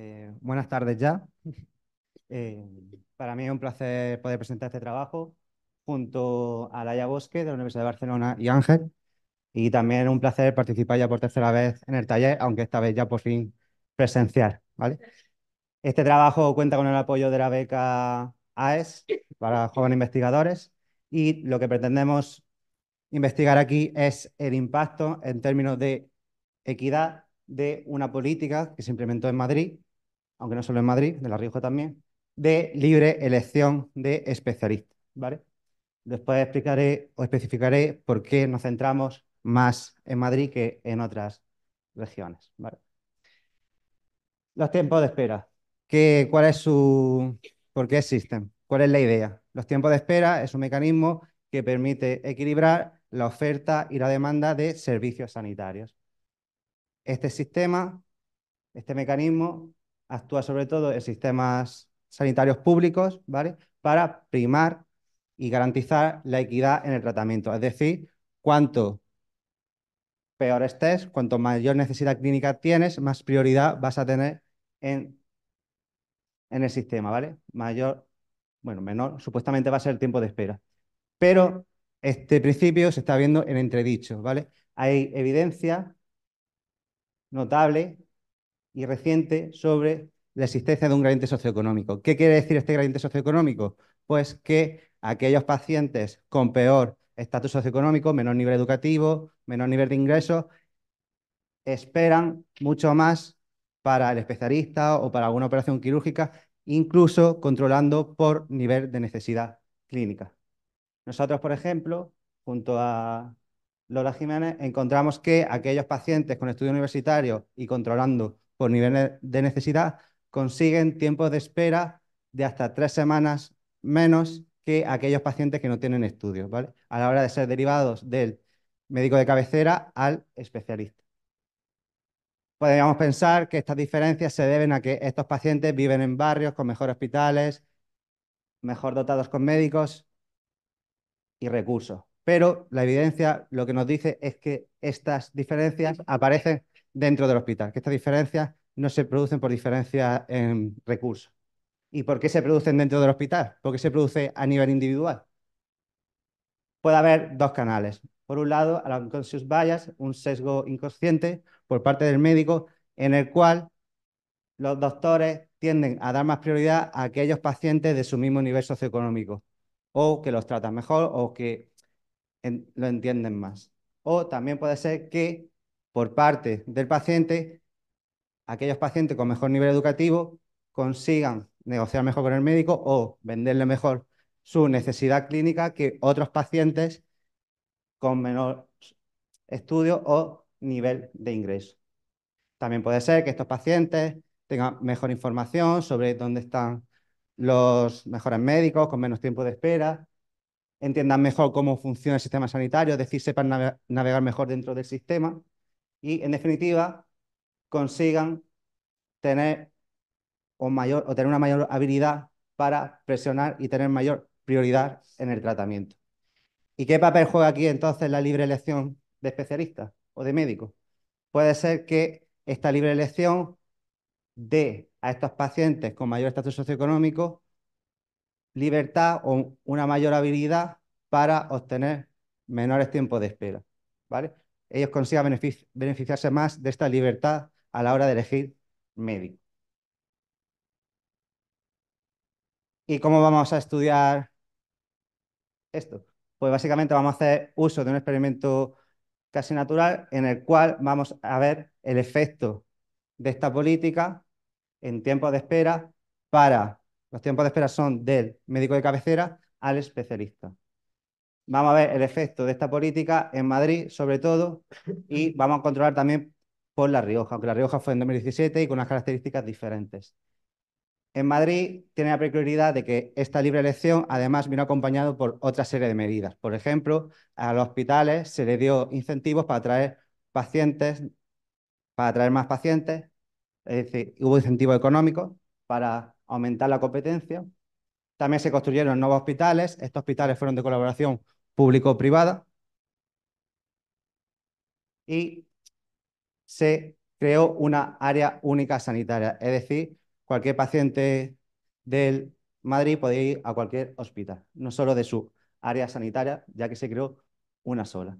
[SPEAKER 1] Eh, buenas tardes ya. Eh, para mí es un placer poder presentar este trabajo junto a Laia Bosque de la Universidad de Barcelona y Ángel. Y también un placer participar ya por tercera vez en el taller, aunque esta vez ya por fin presencial. ¿vale? Este trabajo cuenta con el apoyo de la beca AES para jóvenes investigadores y lo que pretendemos investigar aquí es el impacto en términos de equidad de una política que se implementó en Madrid aunque no solo en Madrid, de La Rioja también, de libre elección de especialistas, ¿vale? Después explicaré o especificaré por qué nos centramos más en Madrid que en otras regiones, Los tiempos de espera. ¿Qué, ¿Cuál es su... ¿Por qué existen? ¿Cuál es la idea? Los tiempos de espera es un mecanismo que permite equilibrar la oferta y la demanda de servicios sanitarios. Este sistema, este mecanismo, actúa sobre todo en sistemas sanitarios públicos, ¿vale? Para primar y garantizar la equidad en el tratamiento. Es decir, cuanto peor estés, cuanto mayor necesidad clínica tienes, más prioridad vas a tener en, en el sistema, ¿vale? Mayor, bueno, menor, supuestamente va a ser el tiempo de espera. Pero este principio se está viendo en entredicho, ¿vale? Hay evidencia notable y reciente sobre la existencia de un gradiente socioeconómico. ¿Qué quiere decir este gradiente socioeconómico? Pues que aquellos pacientes con peor estatus socioeconómico, menor nivel educativo, menor nivel de ingresos, esperan mucho más para el especialista o para alguna operación quirúrgica, incluso controlando por nivel de necesidad clínica. Nosotros, por ejemplo, junto a Lola Jiménez, encontramos que aquellos pacientes con estudio universitario y controlando por nivel de necesidad consiguen tiempos de espera de hasta tres semanas menos que aquellos pacientes que no tienen estudios, ¿vale? A la hora de ser derivados del médico de cabecera al especialista. Podríamos pensar que estas diferencias se deben a que estos pacientes viven en barrios con mejores hospitales, mejor dotados con médicos y recursos. Pero la evidencia lo que nos dice es que estas diferencias aparecen dentro del hospital, que estas diferencias no se producen por diferencias en recursos. ¿Y por qué se producen dentro del hospital? ¿Por qué se produce a nivel individual? Puede haber dos canales. Por un lado, la unconscious bias, un sesgo inconsciente por parte del médico, en el cual los doctores tienden a dar más prioridad a aquellos pacientes de su mismo nivel socioeconómico, o que los tratan mejor o que lo entienden más. O también puede ser que por parte del paciente, aquellos pacientes con mejor nivel educativo consigan negociar mejor con el médico o venderle mejor su necesidad clínica que otros pacientes con menor estudio o nivel de ingreso. También puede ser que estos pacientes tengan mejor información sobre dónde están los mejores médicos, con menos tiempo de espera, entiendan mejor cómo funciona el sistema sanitario, es decir, sepan navegar mejor dentro del sistema y, en definitiva, consigan tener, o mayor, o tener una mayor habilidad para presionar y tener mayor prioridad en el tratamiento. ¿Y qué papel juega aquí entonces la libre elección de especialista o de médico? Puede ser que esta libre elección dé a estos pacientes con mayor estatus socioeconómico libertad o una mayor habilidad para obtener menores tiempos de espera. ¿vale? ellos consigan beneficiarse más de esta libertad a la hora de elegir médico. ¿Y cómo vamos a estudiar esto? Pues básicamente vamos a hacer uso de un experimento casi natural en el cual vamos a ver el efecto de esta política en tiempos de espera para, los tiempos de espera son del médico de cabecera al especialista vamos a ver el efecto de esta política en Madrid, sobre todo, y vamos a controlar también por La Rioja, aunque La Rioja fue en 2017 y con unas características diferentes. En Madrid tiene la prioridad de que esta libre elección además vino acompañado por otra serie de medidas. Por ejemplo, a los hospitales se les dio incentivos para atraer pacientes, para atraer más pacientes, es decir, hubo incentivos económicos para aumentar la competencia. También se construyeron nuevos hospitales, estos hospitales fueron de colaboración público-privada y se creó una área única sanitaria, es decir, cualquier paciente del Madrid puede ir a cualquier hospital, no solo de su área sanitaria, ya que se creó una sola.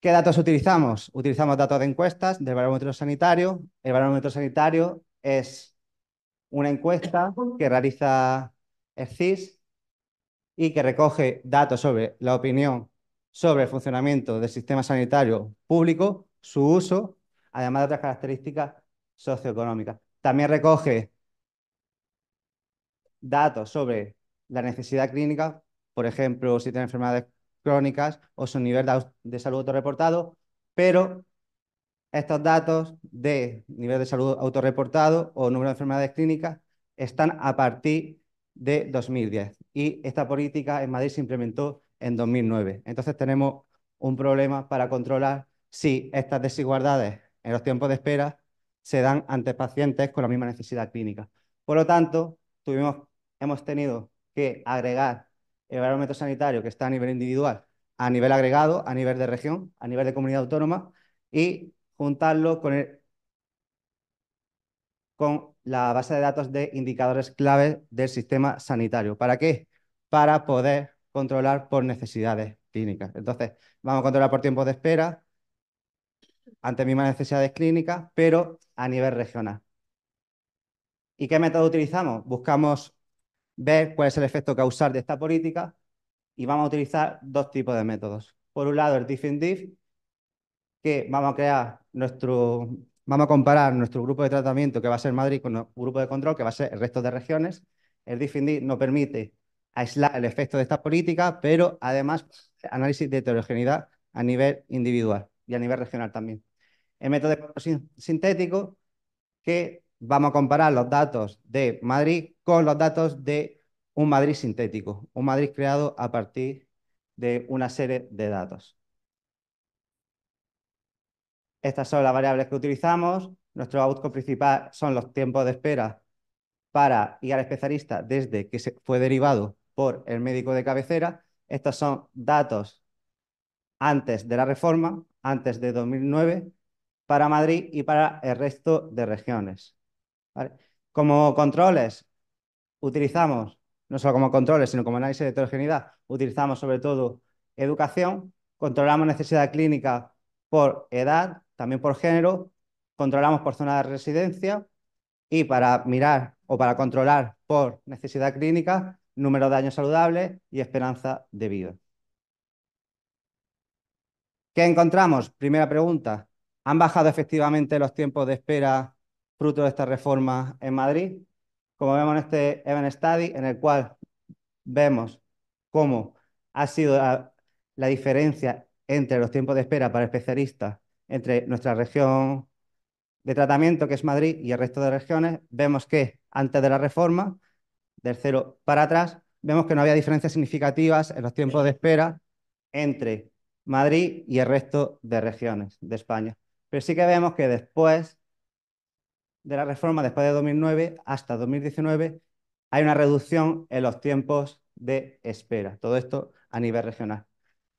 [SPEAKER 1] ¿Qué datos utilizamos? Utilizamos datos de encuestas del barómetro sanitario. El barómetro sanitario es una encuesta que realiza el CIS y que recoge datos sobre la opinión sobre el funcionamiento del sistema sanitario público, su uso, además de otras características socioeconómicas. También recoge datos sobre la necesidad clínica, por ejemplo, si tiene enfermedades crónicas o su nivel de salud autorreportado, pero estos datos de nivel de salud autorreportado o número de enfermedades clínicas están a partir de 2010 y esta política en Madrid se implementó en 2009. Entonces tenemos un problema para controlar si estas desigualdades en los tiempos de espera se dan ante pacientes con la misma necesidad clínica. Por lo tanto, tuvimos, hemos tenido que agregar el barómetro sanitario que está a nivel individual, a nivel agregado, a nivel de región, a nivel de comunidad autónoma y juntarlo con, el, con la base de datos de indicadores clave del sistema sanitario. ¿Para qué? Para poder controlar por necesidades clínicas. Entonces, vamos a controlar por tiempos de espera, ante mismas necesidades clínicas, pero a nivel regional. ¿Y qué método utilizamos? Buscamos ver cuál es el efecto causal de esta política y vamos a utilizar dos tipos de métodos. Por un lado, el diff in que vamos a crear nuestro Vamos a comparar nuestro grupo de tratamiento, que va a ser Madrid, con un grupo de control, que va a ser el resto de regiones. El DIFINDI nos permite aislar el efecto de esta política, pero además análisis de heterogeneidad a nivel individual y a nivel regional también. El método de sintético, que vamos a comparar los datos de Madrid con los datos de un Madrid sintético, un Madrid creado a partir de una serie de datos. Estas son las variables que utilizamos. Nuestro outcome principal son los tiempos de espera para ir al especialista desde que se fue derivado por el médico de cabecera. Estos son datos antes de la reforma, antes de 2009, para Madrid y para el resto de regiones. Como controles, utilizamos, no solo como controles, sino como análisis de heterogeneidad, utilizamos sobre todo educación, controlamos necesidad clínica por edad, también por género, controlamos por zona de residencia y para mirar o para controlar por necesidad clínica, número de años saludables y esperanza de vida. ¿Qué encontramos? Primera pregunta. ¿Han bajado efectivamente los tiempos de espera fruto de esta reforma en Madrid? Como vemos en este Event Study, en el cual vemos cómo ha sido la, la diferencia entre los tiempos de espera para especialistas entre nuestra región de tratamiento, que es Madrid, y el resto de regiones, vemos que antes de la reforma, del cero para atrás, vemos que no había diferencias significativas en los tiempos de espera entre Madrid y el resto de regiones de España. Pero sí que vemos que después de la reforma, después de 2009 hasta 2019, hay una reducción en los tiempos de espera. Todo esto a nivel regional.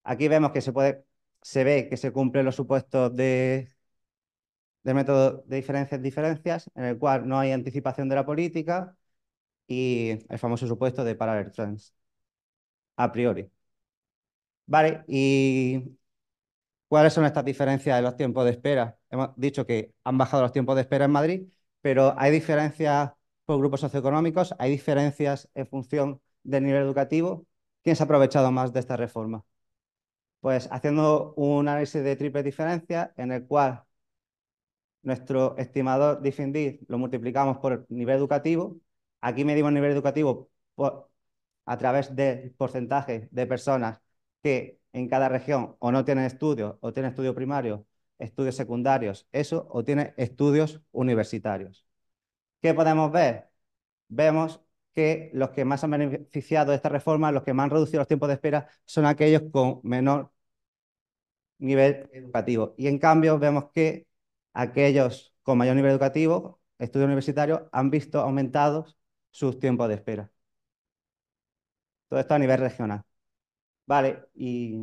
[SPEAKER 1] Aquí vemos que se puede se ve que se cumplen los supuestos de, de método de diferencias, diferencias, en el cual no hay anticipación de la política y el famoso supuesto de parallel trends, a priori. Vale, y ¿Cuáles son estas diferencias en los tiempos de espera? Hemos dicho que han bajado los tiempos de espera en Madrid, pero hay diferencias por grupos socioeconómicos, hay diferencias en función del nivel educativo. ¿Quién se ha aprovechado más de esta reforma? Pues haciendo un análisis de triple diferencia en el cual nuestro estimador difindir lo multiplicamos por el nivel educativo. Aquí medimos el nivel educativo a través del porcentaje de personas que en cada región o no tienen estudios, o tienen estudios primarios, estudios secundarios, eso, o tienen estudios universitarios. ¿Qué podemos ver? Vemos que los que más han beneficiado de esta reforma, los que más han reducido los tiempos de espera, son aquellos con menor nivel educativo. Y en cambio vemos que aquellos con mayor nivel educativo, estudios universitarios, han visto aumentados sus tiempos de espera. Todo esto a nivel regional. Vale, y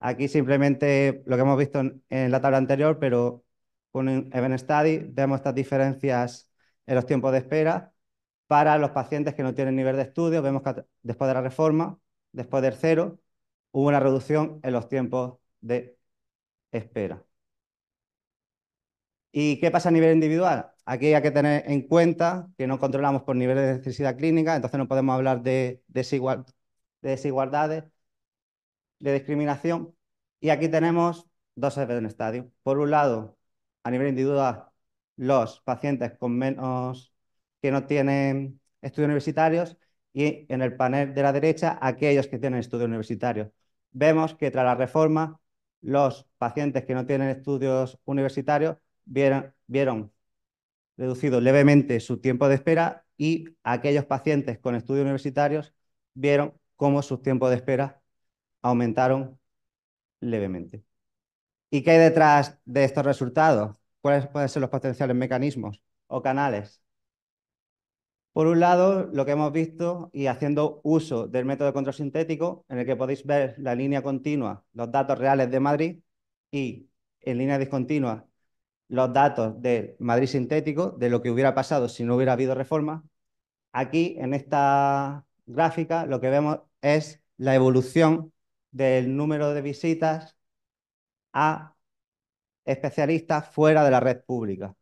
[SPEAKER 1] aquí simplemente lo que hemos visto en, la tabla anterior, pero con Event Study vemos estas diferencias en los tiempos de espera para los pacientes que no tienen nivel de estudio. Vemos que después de la reforma, después del cero, hubo una reducción en los tiempos de espera. ¿Y qué pasa a nivel individual? Aquí hay que tener en cuenta que no controlamos por nivel de necesidad clínica, entonces no podemos hablar de, desigual, de desigualdades, de discriminación. Y aquí tenemos dos en estadio. Por un lado, a nivel individual, los pacientes con menos que no tienen estudios universitarios y en el panel de la derecha aquellos que tienen estudios universitarios. Vemos que tras la reforma los pacientes que no tienen estudios universitarios vieron, reducido levemente su tiempo de espera y aquellos pacientes con estudios universitarios vieron cómo sus tiempos de espera aumentaron levemente. ¿Y qué hay detrás de estos resultados? ¿Cuáles pueden ser los potenciales mecanismos o canales? Por un lado, lo que hemos visto y haciendo uso del método de control sintético, en el que podéis ver la línea continua, los datos reales de Madrid y en línea discontinua los datos de Madrid sintético, de lo que hubiera pasado si no hubiera habido reforma. Aquí, en esta gráfica, lo que vemos es la evolución del número de visitas a especialistas fuera de la red pública.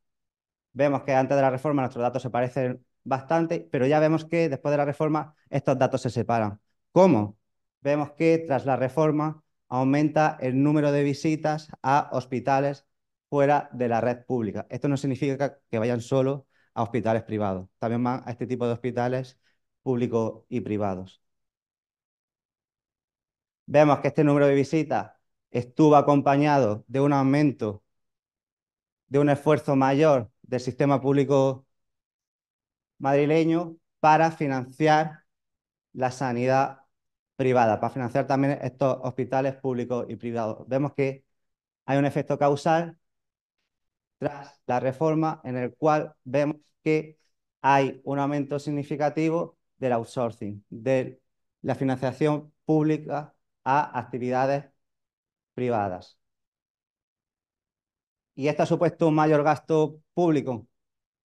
[SPEAKER 1] Vemos que antes de la reforma nuestros datos se parecen bastante, pero ya vemos que después de la reforma estos datos se separan. ¿Cómo? Vemos que tras la reforma aumenta el número de visitas a hospitales fuera de la red pública. Esto no significa que vayan solo a hospitales privados, también van a este tipo de hospitales públicos y privados. Vemos que este número de visitas estuvo acompañado de un aumento, de un esfuerzo mayor del sistema público madrileño para financiar la sanidad privada, para financiar también estos hospitales públicos y privados. Vemos que hay un efecto causal tras la reforma en el cual vemos que hay un aumento significativo del outsourcing, de la financiación pública a actividades privadas. Y esto ha supuesto un mayor gasto público,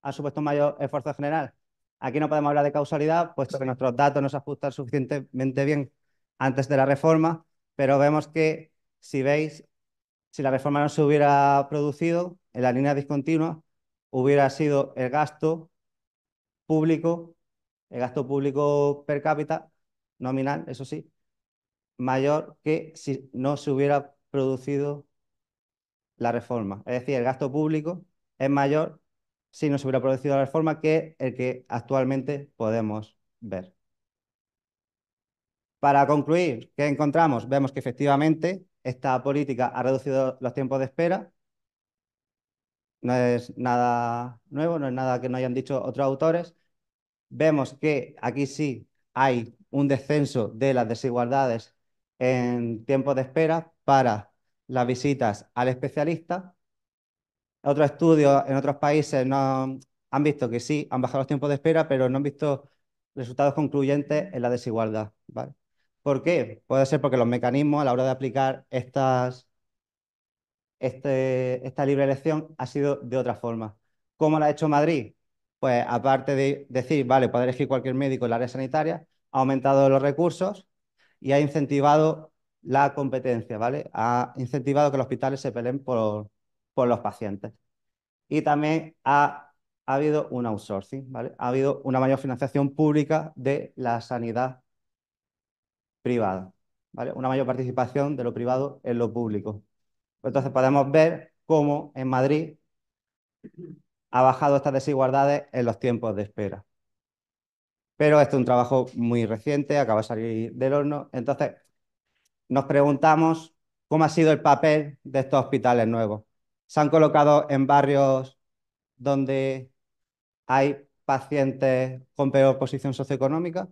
[SPEAKER 1] ha supuesto un mayor esfuerzo general. Aquí no podemos hablar de causalidad, puesto que nuestros datos no se ajustan suficientemente bien antes de la reforma, pero vemos que si veis, si la reforma no se hubiera producido en la línea discontinua, hubiera sido el gasto público, el gasto público per cápita nominal, eso sí, mayor que si no se hubiera producido la reforma. Es decir, el gasto público es mayor si no se hubiera producido la reforma que el que actualmente podemos ver. Para concluir, ¿qué encontramos? Vemos que efectivamente esta política ha reducido los tiempos de espera. No es nada nuevo, no es nada que no hayan dicho otros autores. Vemos que aquí sí hay un descenso de las desigualdades en tiempos de espera para las visitas al especialista. Otros estudios en otros países no, han visto que sí, han bajado los tiempos de espera, pero no han visto resultados concluyentes en la desigualdad. ¿Por qué? Puede ser porque los mecanismos a la hora de aplicar estas, este, esta libre elección ha sido de otra forma. ¿Cómo lo ha hecho Madrid? Pues aparte de decir, vale, puede elegir cualquier médico en la área sanitaria, ha aumentado los recursos y ha incentivado la competencia, ¿vale? Ha incentivado que los hospitales se peleen por, los pacientes. Y también ha, ha, habido un outsourcing, ¿vale? Ha habido una mayor financiación pública de la sanidad privada, ¿vale? Una mayor participación de lo privado en lo público. Entonces podemos ver cómo en Madrid ha bajado estas desigualdades en los tiempos de espera. Pero este es un trabajo muy reciente, acaba de salir del horno. Entonces, nos preguntamos cómo ha sido el papel de estos hospitales nuevos. Se han colocado en barrios donde hay pacientes con peor posición socioeconómica.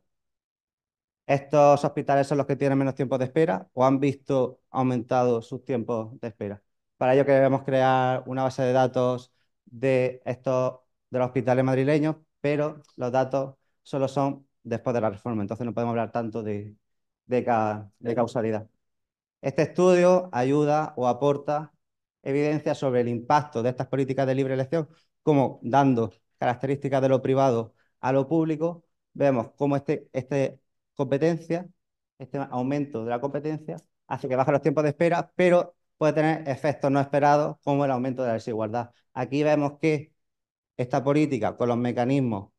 [SPEAKER 1] ¿Estos hospitales son los que tienen menos tiempo de espera o han visto aumentado sus tiempos de espera? Para ello queremos crear una base de datos de estos de los hospitales madrileños, pero los datos solo son después de la reforma. Entonces no podemos hablar tanto de, causalidad. Este estudio ayuda o aporta evidencia sobre el impacto de estas políticas de libre elección, como dando características de lo privado a lo público, vemos cómo este, este competencia, este aumento de la competencia, hace que bajen los tiempos de espera, pero puede tener efectos no esperados como el aumento de la desigualdad. Aquí vemos que esta política, con los mecanismos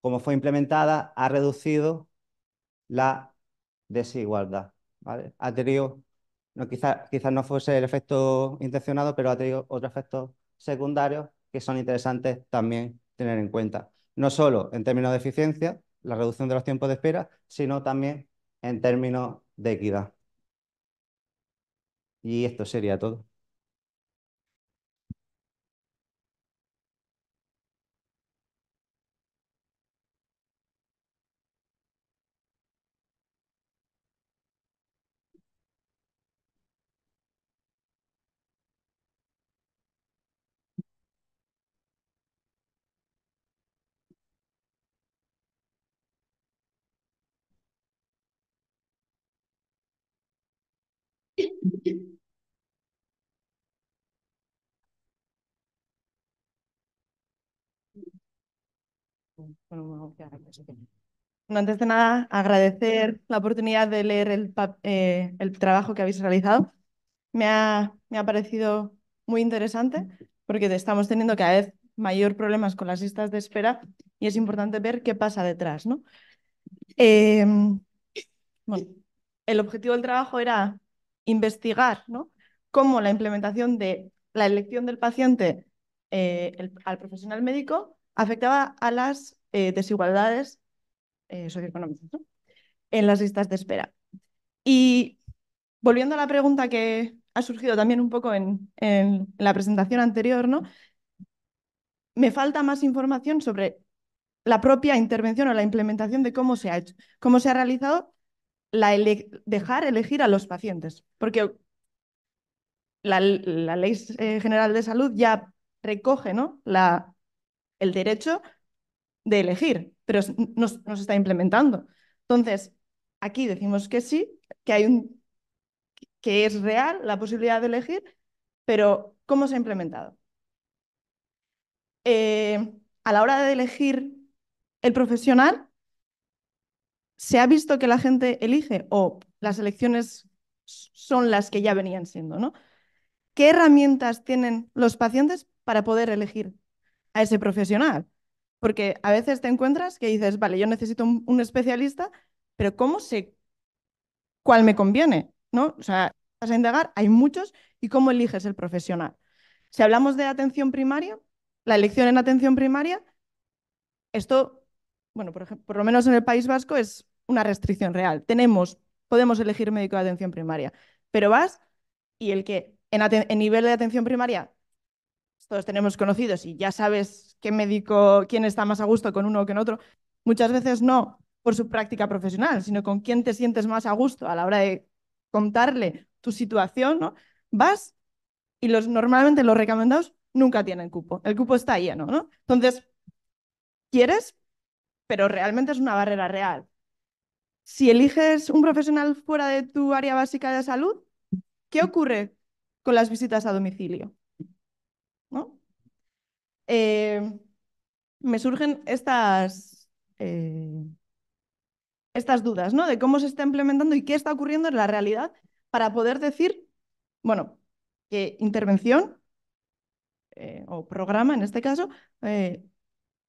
[SPEAKER 1] como fue implementada, ha reducido la desigualdad. Ha tenido, no, quizás quizá no fuese el efecto intencionado, pero ha tenido otros efectos secundarios que son interesantes también tener en cuenta. No solo en términos de eficiencia, la reducción de los tiempos de espera, sino también en términos de equidad. Y esto sería todo.
[SPEAKER 2] Bueno,
[SPEAKER 3] antes de nada, agradecer la oportunidad de leer eh, el, trabajo que habéis realizado. Me ha, me ha, parecido muy interesante porque estamos teniendo cada vez mayor problemas con las listas de espera y es importante ver qué pasa detrás. ¿no? Eh, bueno, el objetivo del trabajo era investigar cómo la implementación de la elección del paciente eh, al profesional médico afectaba a las eh, desigualdades eh, socioeconómicas en las listas de espera. Y volviendo a la pregunta que ha surgido también un poco en, la presentación anterior, ¿no? me falta más información sobre la propia intervención o la implementación de cómo se ha hecho, cómo se ha realizado la dejar elegir a los pacientes, porque la, Ley eh, General de Salud ya recoge ¿no? la, el derecho de elegir, pero no, se está implementando. Entonces, aquí decimos que sí, que hay un que es real la posibilidad de elegir, pero ¿cómo se ha implementado? Eh, a la hora de elegir el profesional, se ha visto que la gente elige o las elecciones son las que ya venían siendo, ¿no? ¿Qué herramientas tienen los pacientes para poder elegir a ese profesional? Porque a veces te encuentras que dices, vale, yo necesito un, especialista, pero ¿cómo sé cuál me conviene? ¿No? O sea, vas a indagar, hay muchos, y cómo eliges el profesional. Si hablamos de atención primaria, la elección en atención primaria, esto, bueno, por, ejemplo, por lo menos en el País Vasco es una restricción real. Tenemos, podemos elegir médico de atención primaria, pero vas y el que en, nivel de atención primaria todos tenemos conocidos y ya sabes qué médico, quién está más a gusto con uno o con otro, muchas veces no por su práctica profesional, sino con quién te sientes más a gusto a la hora de contarle tu situación, ¿no? Vas y los normalmente los recomendados nunca tienen cupo. El cupo está lleno, ¿no? Entonces, quieres, pero realmente es una barrera real si eliges un profesional fuera de tu área básica de salud, ¿qué mm. ocurre con las visitas a domicilio? ¿No? Eh, me surgen estas, eh, estas dudas ¿no? de cómo se está implementando y qué está ocurriendo en la realidad para poder decir, bueno, que intervención eh, o programa en este caso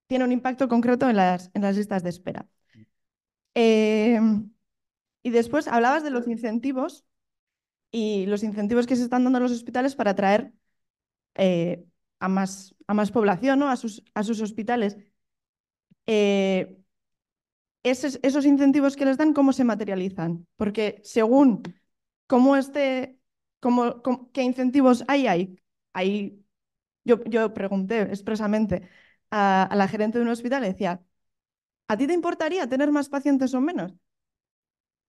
[SPEAKER 3] tiene un impacto concreto en las, en las listas de espera. Em, y después hablabas de los incentivos y los incentivos que se están dando a los hospitales para atraer eh, a, más, a más población, a, sus, a sus hospitales. Eh, esos, incentivos que les dan, ¿cómo se materializan? Porque según cómo esté, cómo, qué incentivos hay, hay, yo, yo pregunté expresamente a, la gerente de un hospital, y decía, ¿A ti te importaría tener más pacientes o menos?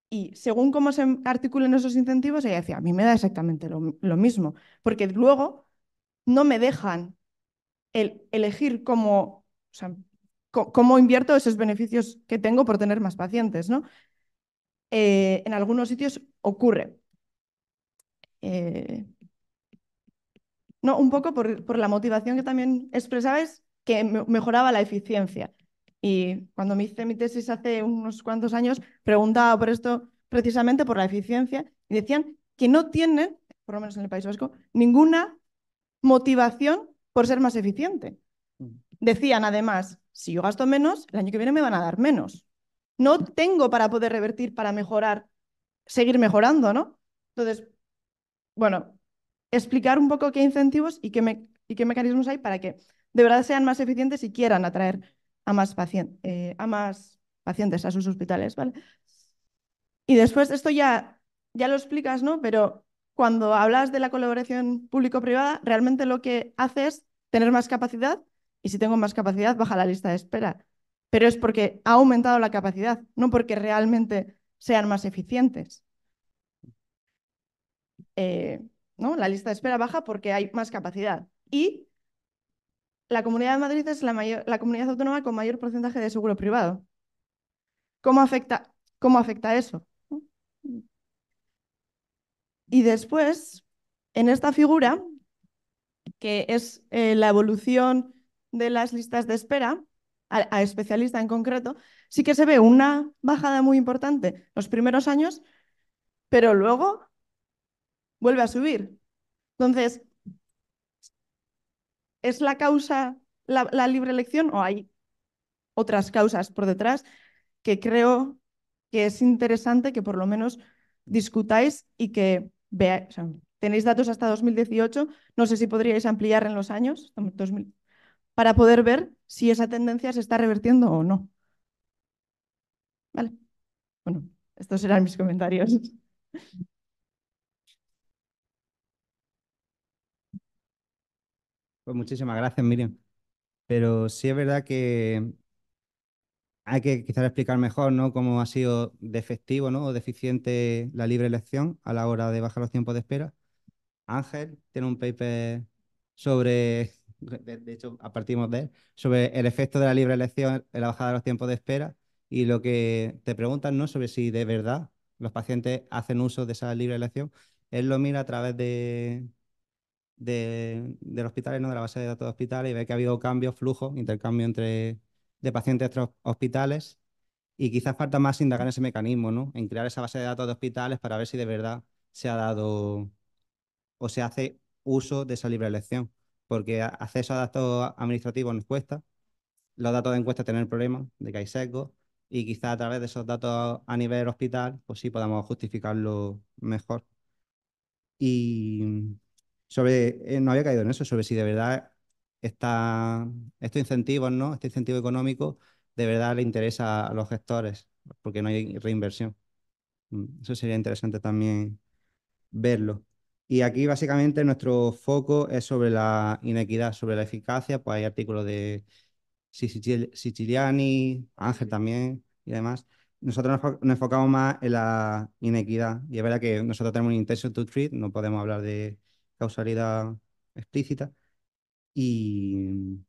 [SPEAKER 3] Y según cómo se articulen esos incentivos, ella decía, a mí me da exactamente lo, mismo, porque luego no me dejan elegir cómo, invierto esos beneficios que tengo por tener más pacientes. Eh, en algunos sitios ocurre. Eh, no, un poco por, por, la motivación que también expresabas, que mejoraba la eficiencia. Y cuando me hice mi tesis hace unos cuantos años, preguntaba por esto precisamente, por la eficiencia, y decían que no tienen, por lo menos en el País Vasco, ninguna motivación por ser más eficiente. Mm. Decían además, si yo gasto menos, el año que viene me van a dar menos. No tengo para poder revertir, para mejorar, seguir mejorando, ¿no? Entonces, bueno, explicar un poco qué incentivos y qué, y qué mecanismos hay para que de verdad sean más eficientes y quieran atraer eh, a más, pacientes a sus hospitales, ¿vale? Y después, esto ya, ya lo explicas, ¿no? Pero cuando hablas de la colaboración público-privada, realmente lo que hace es tener más capacidad y si tengo más capacidad, baja la lista de espera. Pero es porque ha aumentado la capacidad, no porque realmente sean más eficientes. Eh, ¿no? La lista de espera baja porque hay más capacidad. Y la Comunidad de Madrid es la, la comunidad autónoma con mayor porcentaje de seguro privado. ¿Cómo afecta, cómo afecta eso? Y después, en esta figura, que es eh, la evolución de las listas de espera, a, a, especialista en concreto, sí que se ve una bajada muy importante los primeros años, pero luego vuelve a subir. Entonces, ¿Es la causa la, libre elección o hay otras causas por detrás que creo que es interesante que por lo menos discutáis y que veáis. tenéis datos hasta 2018, no sé si podríais ampliar en los años, para poder ver si esa tendencia se está revirtiendo o no. Vale. Bueno, estos eran mis comentarios.
[SPEAKER 1] Pues muchísimas gracias, Miriam. Pero sí es verdad que hay que quizás explicar mejor ¿no? cómo ha sido defectivo ¿no? o deficiente la libre elección a la hora de bajar los tiempos de espera. Ángel tiene un paper sobre, de, hecho, a partir de él, sobre el efecto de la libre elección en la bajada de los tiempos de espera y lo que te preguntan ¿no? sobre si de verdad los pacientes hacen uso de esa libre elección. Él lo mira a través de, de, del hospitales, ¿no? de la base de datos de hospitales, y ver que ha habido cambios, flujos, intercambio entre, de pacientes otros hospitales. Y quizás falta más indagar en ese mecanismo, ¿no? en crear esa base de datos de hospitales para ver si de verdad se ha dado o se hace uso de esa libre elección. Porque acceso a datos administrativos nos cuesta, los datos de encuesta tienen problemas, de que hay sesgo y quizás a través de esos datos a nivel hospital, pues sí podamos justificarlo mejor. Y sobre, eh, no había caído en eso, sobre si de verdad está estos incentivos, ¿no? Este incentivo económico de verdad le interesa a los gestores, porque no hay reinversión. Mm, eso sería interesante también verlo. Y aquí básicamente nuestro foco es sobre la inequidad, sobre la eficacia, pues hay artículos de Siciliani, Ángel también y demás. Nosotros nos enfocamos más en la inequidad y es verdad que nosotros tenemos un intention to treat, no podemos hablar de causalidad explícita. Y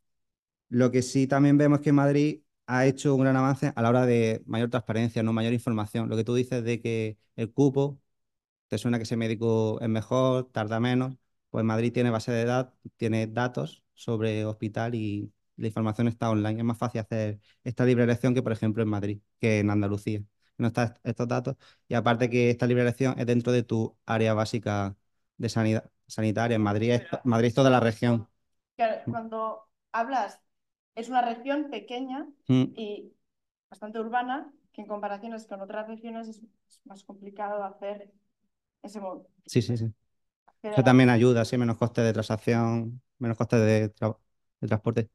[SPEAKER 1] lo que sí también vemos es que Madrid ha hecho un gran avance a la hora de mayor transparencia, no mayor información. Lo que tú dices de que el cupo, te suena que ese médico es mejor, tarda menos, pues Madrid tiene base de datos, tiene datos sobre hospital y la información está online. Es más fácil hacer esta libre elección que, por ejemplo, en Madrid, que en Andalucía. No está estos datos. Y aparte que esta libre elección es dentro de tu área básica de sanidad, sanitaria. En Madrid, Madrid toda la región.
[SPEAKER 3] Mm. cuando hablas, es una región pequeña mm. y bastante urbana, que en comparaciones con otras regiones es, más complicado hacer ese modo.
[SPEAKER 1] Sí, sí, sí. Eso también ayuda, sí, menos coste de transacción, menos coste de, de transporte.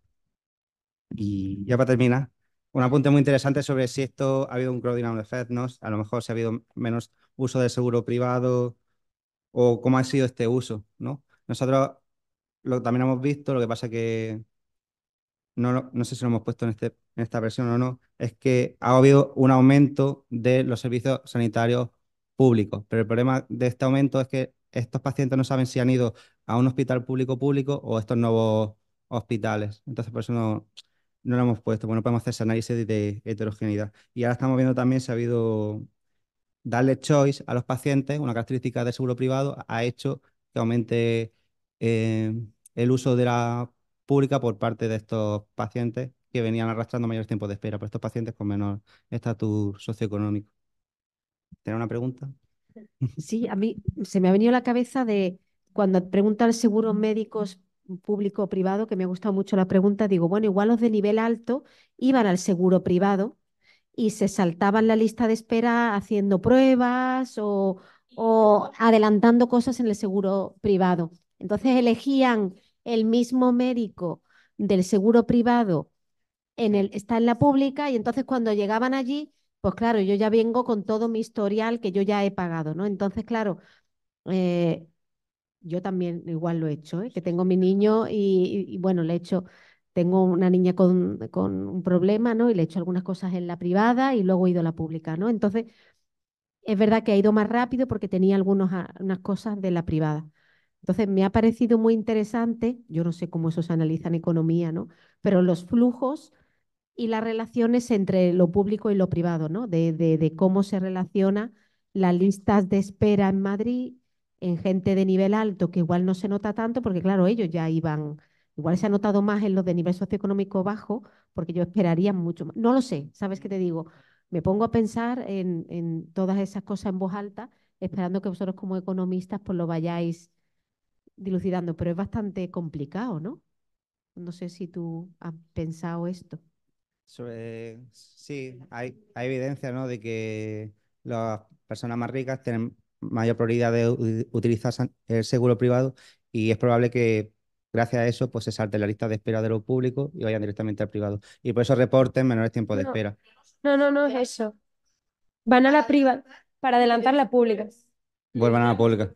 [SPEAKER 1] Y ya para terminar, un apunte muy interesante sobre si esto ha habido un crowding out effect, ¿no? A lo mejor si ha habido menos uso de seguro privado, o cómo ha sido este uso, ¿no? Nosotros lo, también hemos visto, lo que pasa que no, no sé si lo hemos puesto en, este, en esta versión o no, es que ha habido un aumento de los servicios sanitarios públicos, pero el problema de este aumento es que estos pacientes no saben si han ido a un hospital público público o a estos nuevos hospitales. Entonces, por eso no, lo hemos puesto, bueno, podemos hacer ese análisis de heterogeneidad. Y ahora estamos viendo también si ha habido darle choice a los pacientes, una característica del seguro privado, ha hecho que aumente eh, el uso de la pública por parte de estos pacientes que venían arrastrando mayores tiempos de espera, pero estos pacientes con menor estatus socioeconómico. ¿Tiene una pregunta?
[SPEAKER 4] Sí, a mí se me ha venido a la cabeza de cuando preguntan seguros médicos público o privado, que me ha gustado mucho la pregunta, digo, bueno, igual los de nivel alto iban al seguro privado y se saltaban la lista de espera haciendo pruebas o, adelantando cosas en el seguro privado. Entonces elegían el mismo médico del seguro privado en el, está en la pública y entonces cuando llegaban allí, pues claro, yo ya vengo con todo mi historial que yo ya he pagado, ¿no? Entonces, claro, eh, yo también igual lo he hecho, ¿eh? que tengo mi niño y, y, bueno, le he hecho tengo una niña con, un problema, ¿no? Y le he hecho algunas cosas en la privada y luego he ido a la pública, ¿no? Entonces, es verdad que ha ido más rápido porque tenía algunas ah, unas cosas de la privada. Entonces, me ha parecido muy interesante, yo no sé cómo eso se analiza en economía, ¿no? Pero los flujos y las relaciones entre lo público y lo privado, ¿no? De, de cómo se relaciona las listas de espera en Madrid en gente de nivel alto, que igual no se nota tanto, porque claro, ellos ya iban Igual se ha notado más en los de nivel socioeconómico bajo, porque yo esperaría mucho más. No lo sé, ¿sabes qué te digo? Me pongo a pensar en, todas esas cosas en voz alta, esperando que vosotros como economistas pues lo vayáis dilucidando, pero es bastante complicado, ¿no? No sé si tú has pensado esto.
[SPEAKER 1] sí, hay, evidencia ¿no? de que las personas más ricas tienen mayor prioridad de utilizar el seguro privado y es probable que gracias a eso pues se salte la lista de espera de lo público y vayan directamente al privado. Y por eso reporten menores tiempos de espera.
[SPEAKER 5] No, no, no es eso. Van a la privada para adelantar la pública.
[SPEAKER 1] Vuelvan a la pública.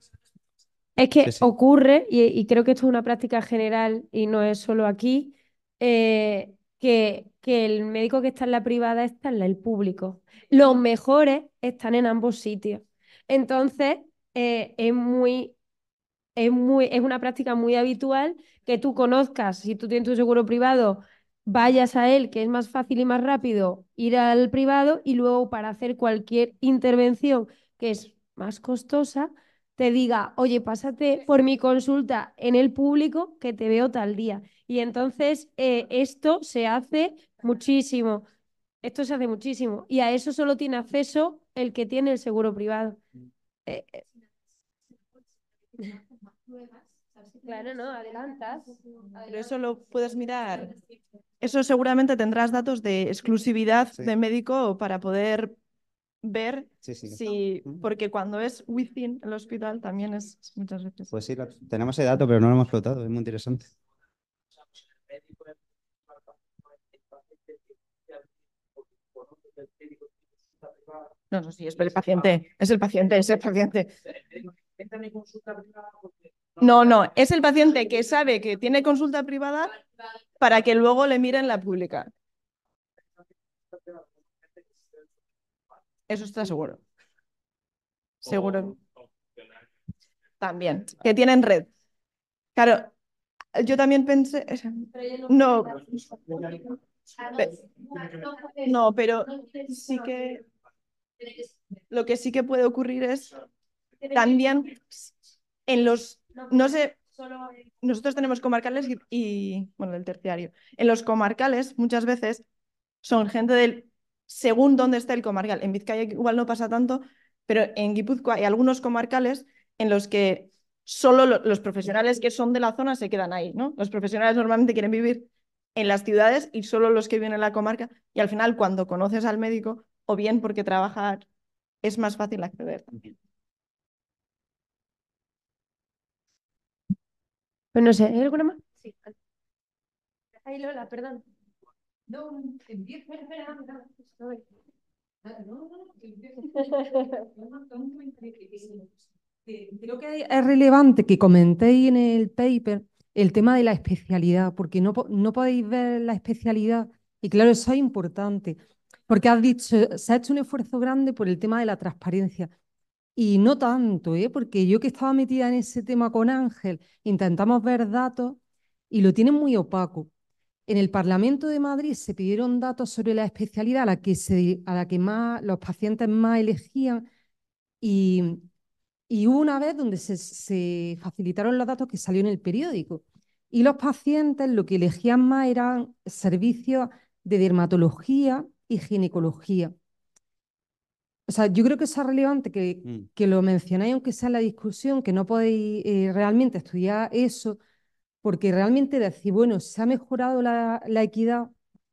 [SPEAKER 5] Es que ocurre, y, creo que esto es una práctica general y no es solo aquí, eh, que, el médico que está en la privada está en el público. Los mejores están en ambos sitios. Entonces, eh, es muy es, muy, es una práctica muy habitual que tú conozcas, si tú tienes tu seguro privado, vayas a él, que es más fácil y más rápido ir al privado y luego para hacer cualquier intervención que es más costosa, te diga, oye, pásate por mi consulta en el público que te veo tal día. Y entonces eh, esto se hace muchísimo. Esto se hace muchísimo. Y a eso solo tiene acceso el que tiene el seguro privado. Eh, eh. Claro, no, adelantas. Pues, pero eso
[SPEAKER 3] lo pues, puedes mirar. Eso seguramente tendrás datos de exclusividad de médico para poder ver sí, si, porque cuando es within el hospital también es muchas veces.
[SPEAKER 1] Pues sí, tenemos ese dato, pero no lo hemos flotado, es muy interesante.
[SPEAKER 3] No, no, sí, es el paciente, es el paciente, es el paciente. No, no, es el paciente que sabe que tiene consulta privada para que luego le miren la pública. Eso está seguro. Seguro. También, que tienen red. Claro, yo también pensé... No.
[SPEAKER 4] No, pues, pero sí que...
[SPEAKER 3] Lo que sí que puede ocurrir es
[SPEAKER 4] también
[SPEAKER 3] en los, no pues, sé, nosotros tenemos comarcales y, bueno, el terciario. En los comarcales muchas veces son gente del, según dónde está el comarcal. En Vizcaya igual no pasa tanto, pero en Guipúzcoa hay algunos comarcales en los que solo los profesionales que son de la zona se quedan ahí, ¿no? Los profesionales normalmente quieren vivir en las ciudades y solo los que viven en la comarca. Y al final, cuando conoces al médico, o bien porque trabajar es más fácil acceder también. Pues no sé, ¿hay alguna más?
[SPEAKER 2] Sí. Ay, Lola, perdón. No, espera, eh, Creo que es relevante que comentéis en el paper el tema de la especialidad, porque no, no podéis ver la especialidad, y claro, eso es importante, porque has dicho, se ha hecho un esfuerzo grande por el tema de la transparencia, y no tanto, ¿eh? porque yo que estaba metida en ese tema con Ángel, intentamos ver datos y lo tienen muy opaco. En el Parlamento de Madrid se pidieron datos sobre la especialidad a la que, a la que más, los pacientes más elegían y, hubo una vez donde se, se, facilitaron los datos que salió en el periódico. Y los pacientes lo que elegían más eran servicios de dermatología y ginecología. O sea, yo creo que es relevante que, mm. lo mencionáis, aunque sea en la discusión, que no podéis eh, realmente estudiar eso, porque realmente decir, bueno, se ha mejorado la, equidad,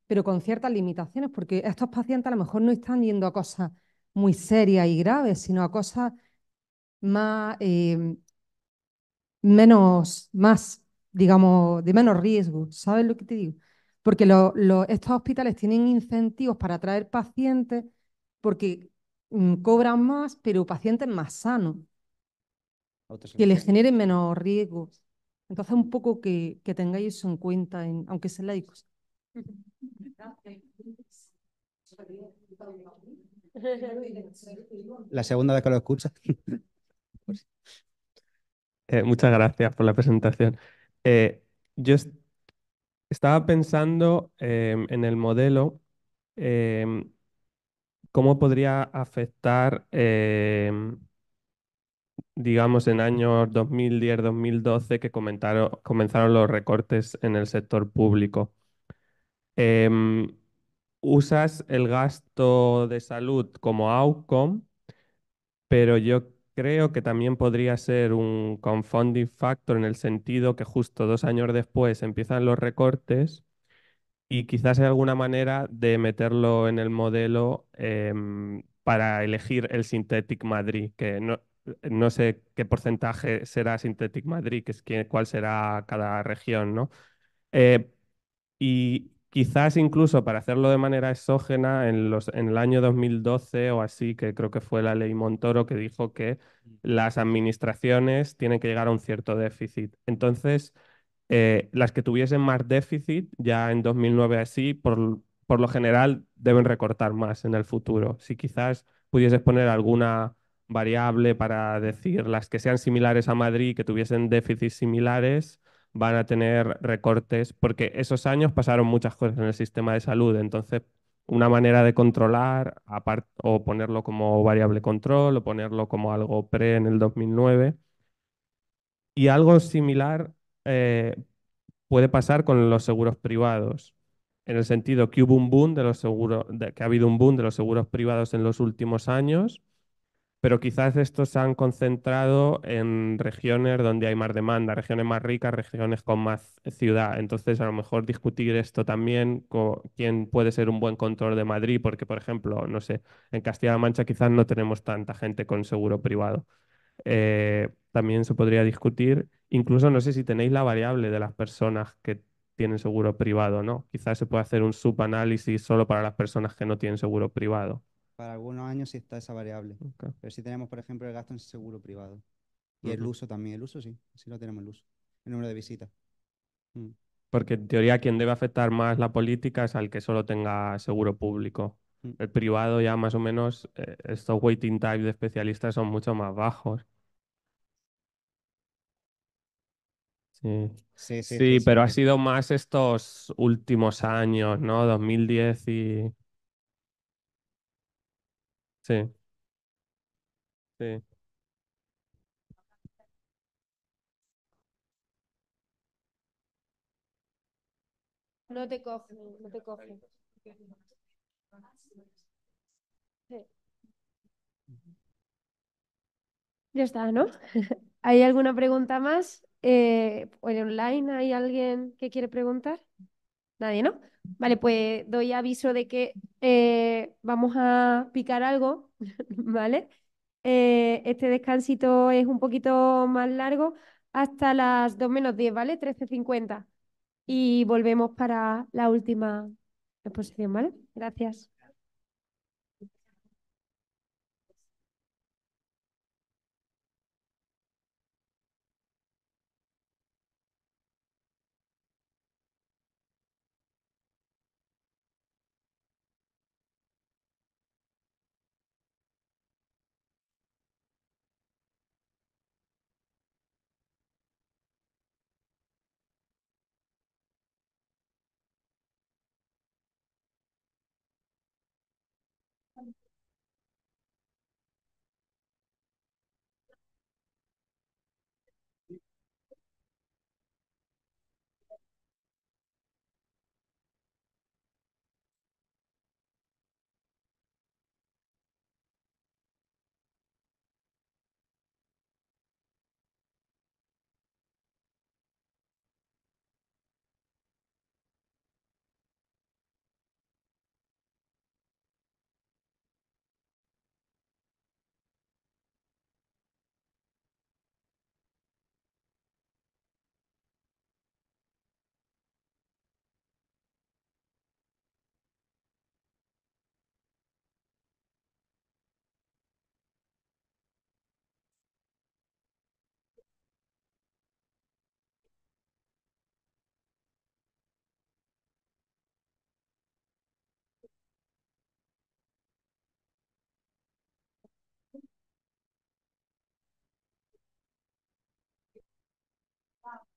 [SPEAKER 2] pero con ciertas limitaciones, porque estos pacientes a lo mejor no están yendo a cosas muy serias y graves, sino a cosas más, eh, menos, más, digamos, de menos riesgo. ¿Sabes lo que te digo? Porque estos hospitales tienen incentivos para atraer pacientes porque Mm, cobran más, pero pacientes más sanos, que les generen menos riesgos. Entonces, un poco que, tengáis eso en cuenta, aunque sea la
[SPEAKER 1] La segunda de que lo escucha. Pues
[SPEAKER 6] eh, muchas gracias por la presentación. Eh, yo estaba pensando em, en el modelo em, ¿cómo podría afectar, em, digamos, en años 2010-2012 que comenzaron los recortes en el sector público? Em, usas el gasto de salud como outcome, pero yo creo que también podría ser un confounding factor en el sentido que justo dos años después empiezan los recortes y quizás hay alguna manera de meterlo en el modelo em, para elegir el Synthetic Madrid, que no, sé qué porcentaje será Synthetic Madrid, es cuál será cada región, ¿no? Eh, y quizás incluso para hacerlo de manera exógena, en, los, en el año 2012 o así, que creo que fue la ley Montoro que dijo que mm. las administraciones tienen que llegar a un cierto déficit. Entonces, eh, las que tuviesen más déficit, ya en 2009 así, por, por lo general deben recortar más en el futuro. Si quizás pudieses poner alguna variable para decir las que sean similares a Madrid, que tuviesen déficits similares, van a tener recortes, porque esos años pasaron muchas cosas en el sistema de salud. Entonces, una manera de controlar, o ponerlo como variable control, o ponerlo como algo pre en el 2009. Y algo similar eh, puede pasar con los seguros privados, en el sentido que hubo un boom de los seguros, que ha habido un boom de los seguros privados en los últimos años, pero quizás estos se han concentrado en regiones donde hay más demanda, regiones más ricas, regiones con más ciudad. Entonces, a lo mejor discutir esto también, con quién puede ser un buen control de Madrid, porque, por ejemplo, no sé, en Castilla-La Mancha quizás no tenemos tanta gente con seguro privado. Eh, también se podría discutir Incluso no sé si tenéis la variable de las personas que tienen seguro privado, ¿no? Quizás se puede hacer un subanálisis solo para las personas que no tienen seguro privado.
[SPEAKER 1] Para algunos años sí está esa variable. Pero si tenemos, por ejemplo, el gasto en seguro privado. Y el uso también. El uso sí, Si lo tenemos el uso. El número de visitas. Mm.
[SPEAKER 6] Porque en teoría quien debe afectar más la política es al que solo tenga seguro público. Mm. El privado ya más o menos, eh, estos waiting time de especialistas son mucho más bajos. Sí, sí, sí, pero ha sido más estos últimos años, ¿no? 2010 y... Sí, sí.
[SPEAKER 5] No te coge, no te coge. Ya está, ¿no? ¿Hay alguna pregunta más? Eh, online hay alguien que quiere preguntar? Nadie, ¿no? Vale, pues doy aviso de que eh, vamos a picar algo, ¿vale? Eh, este descansito es un poquito más largo hasta las 2 menos 10, ¿vale? 13.50. Y volvemos para la última exposición, ¿vale? Gracias.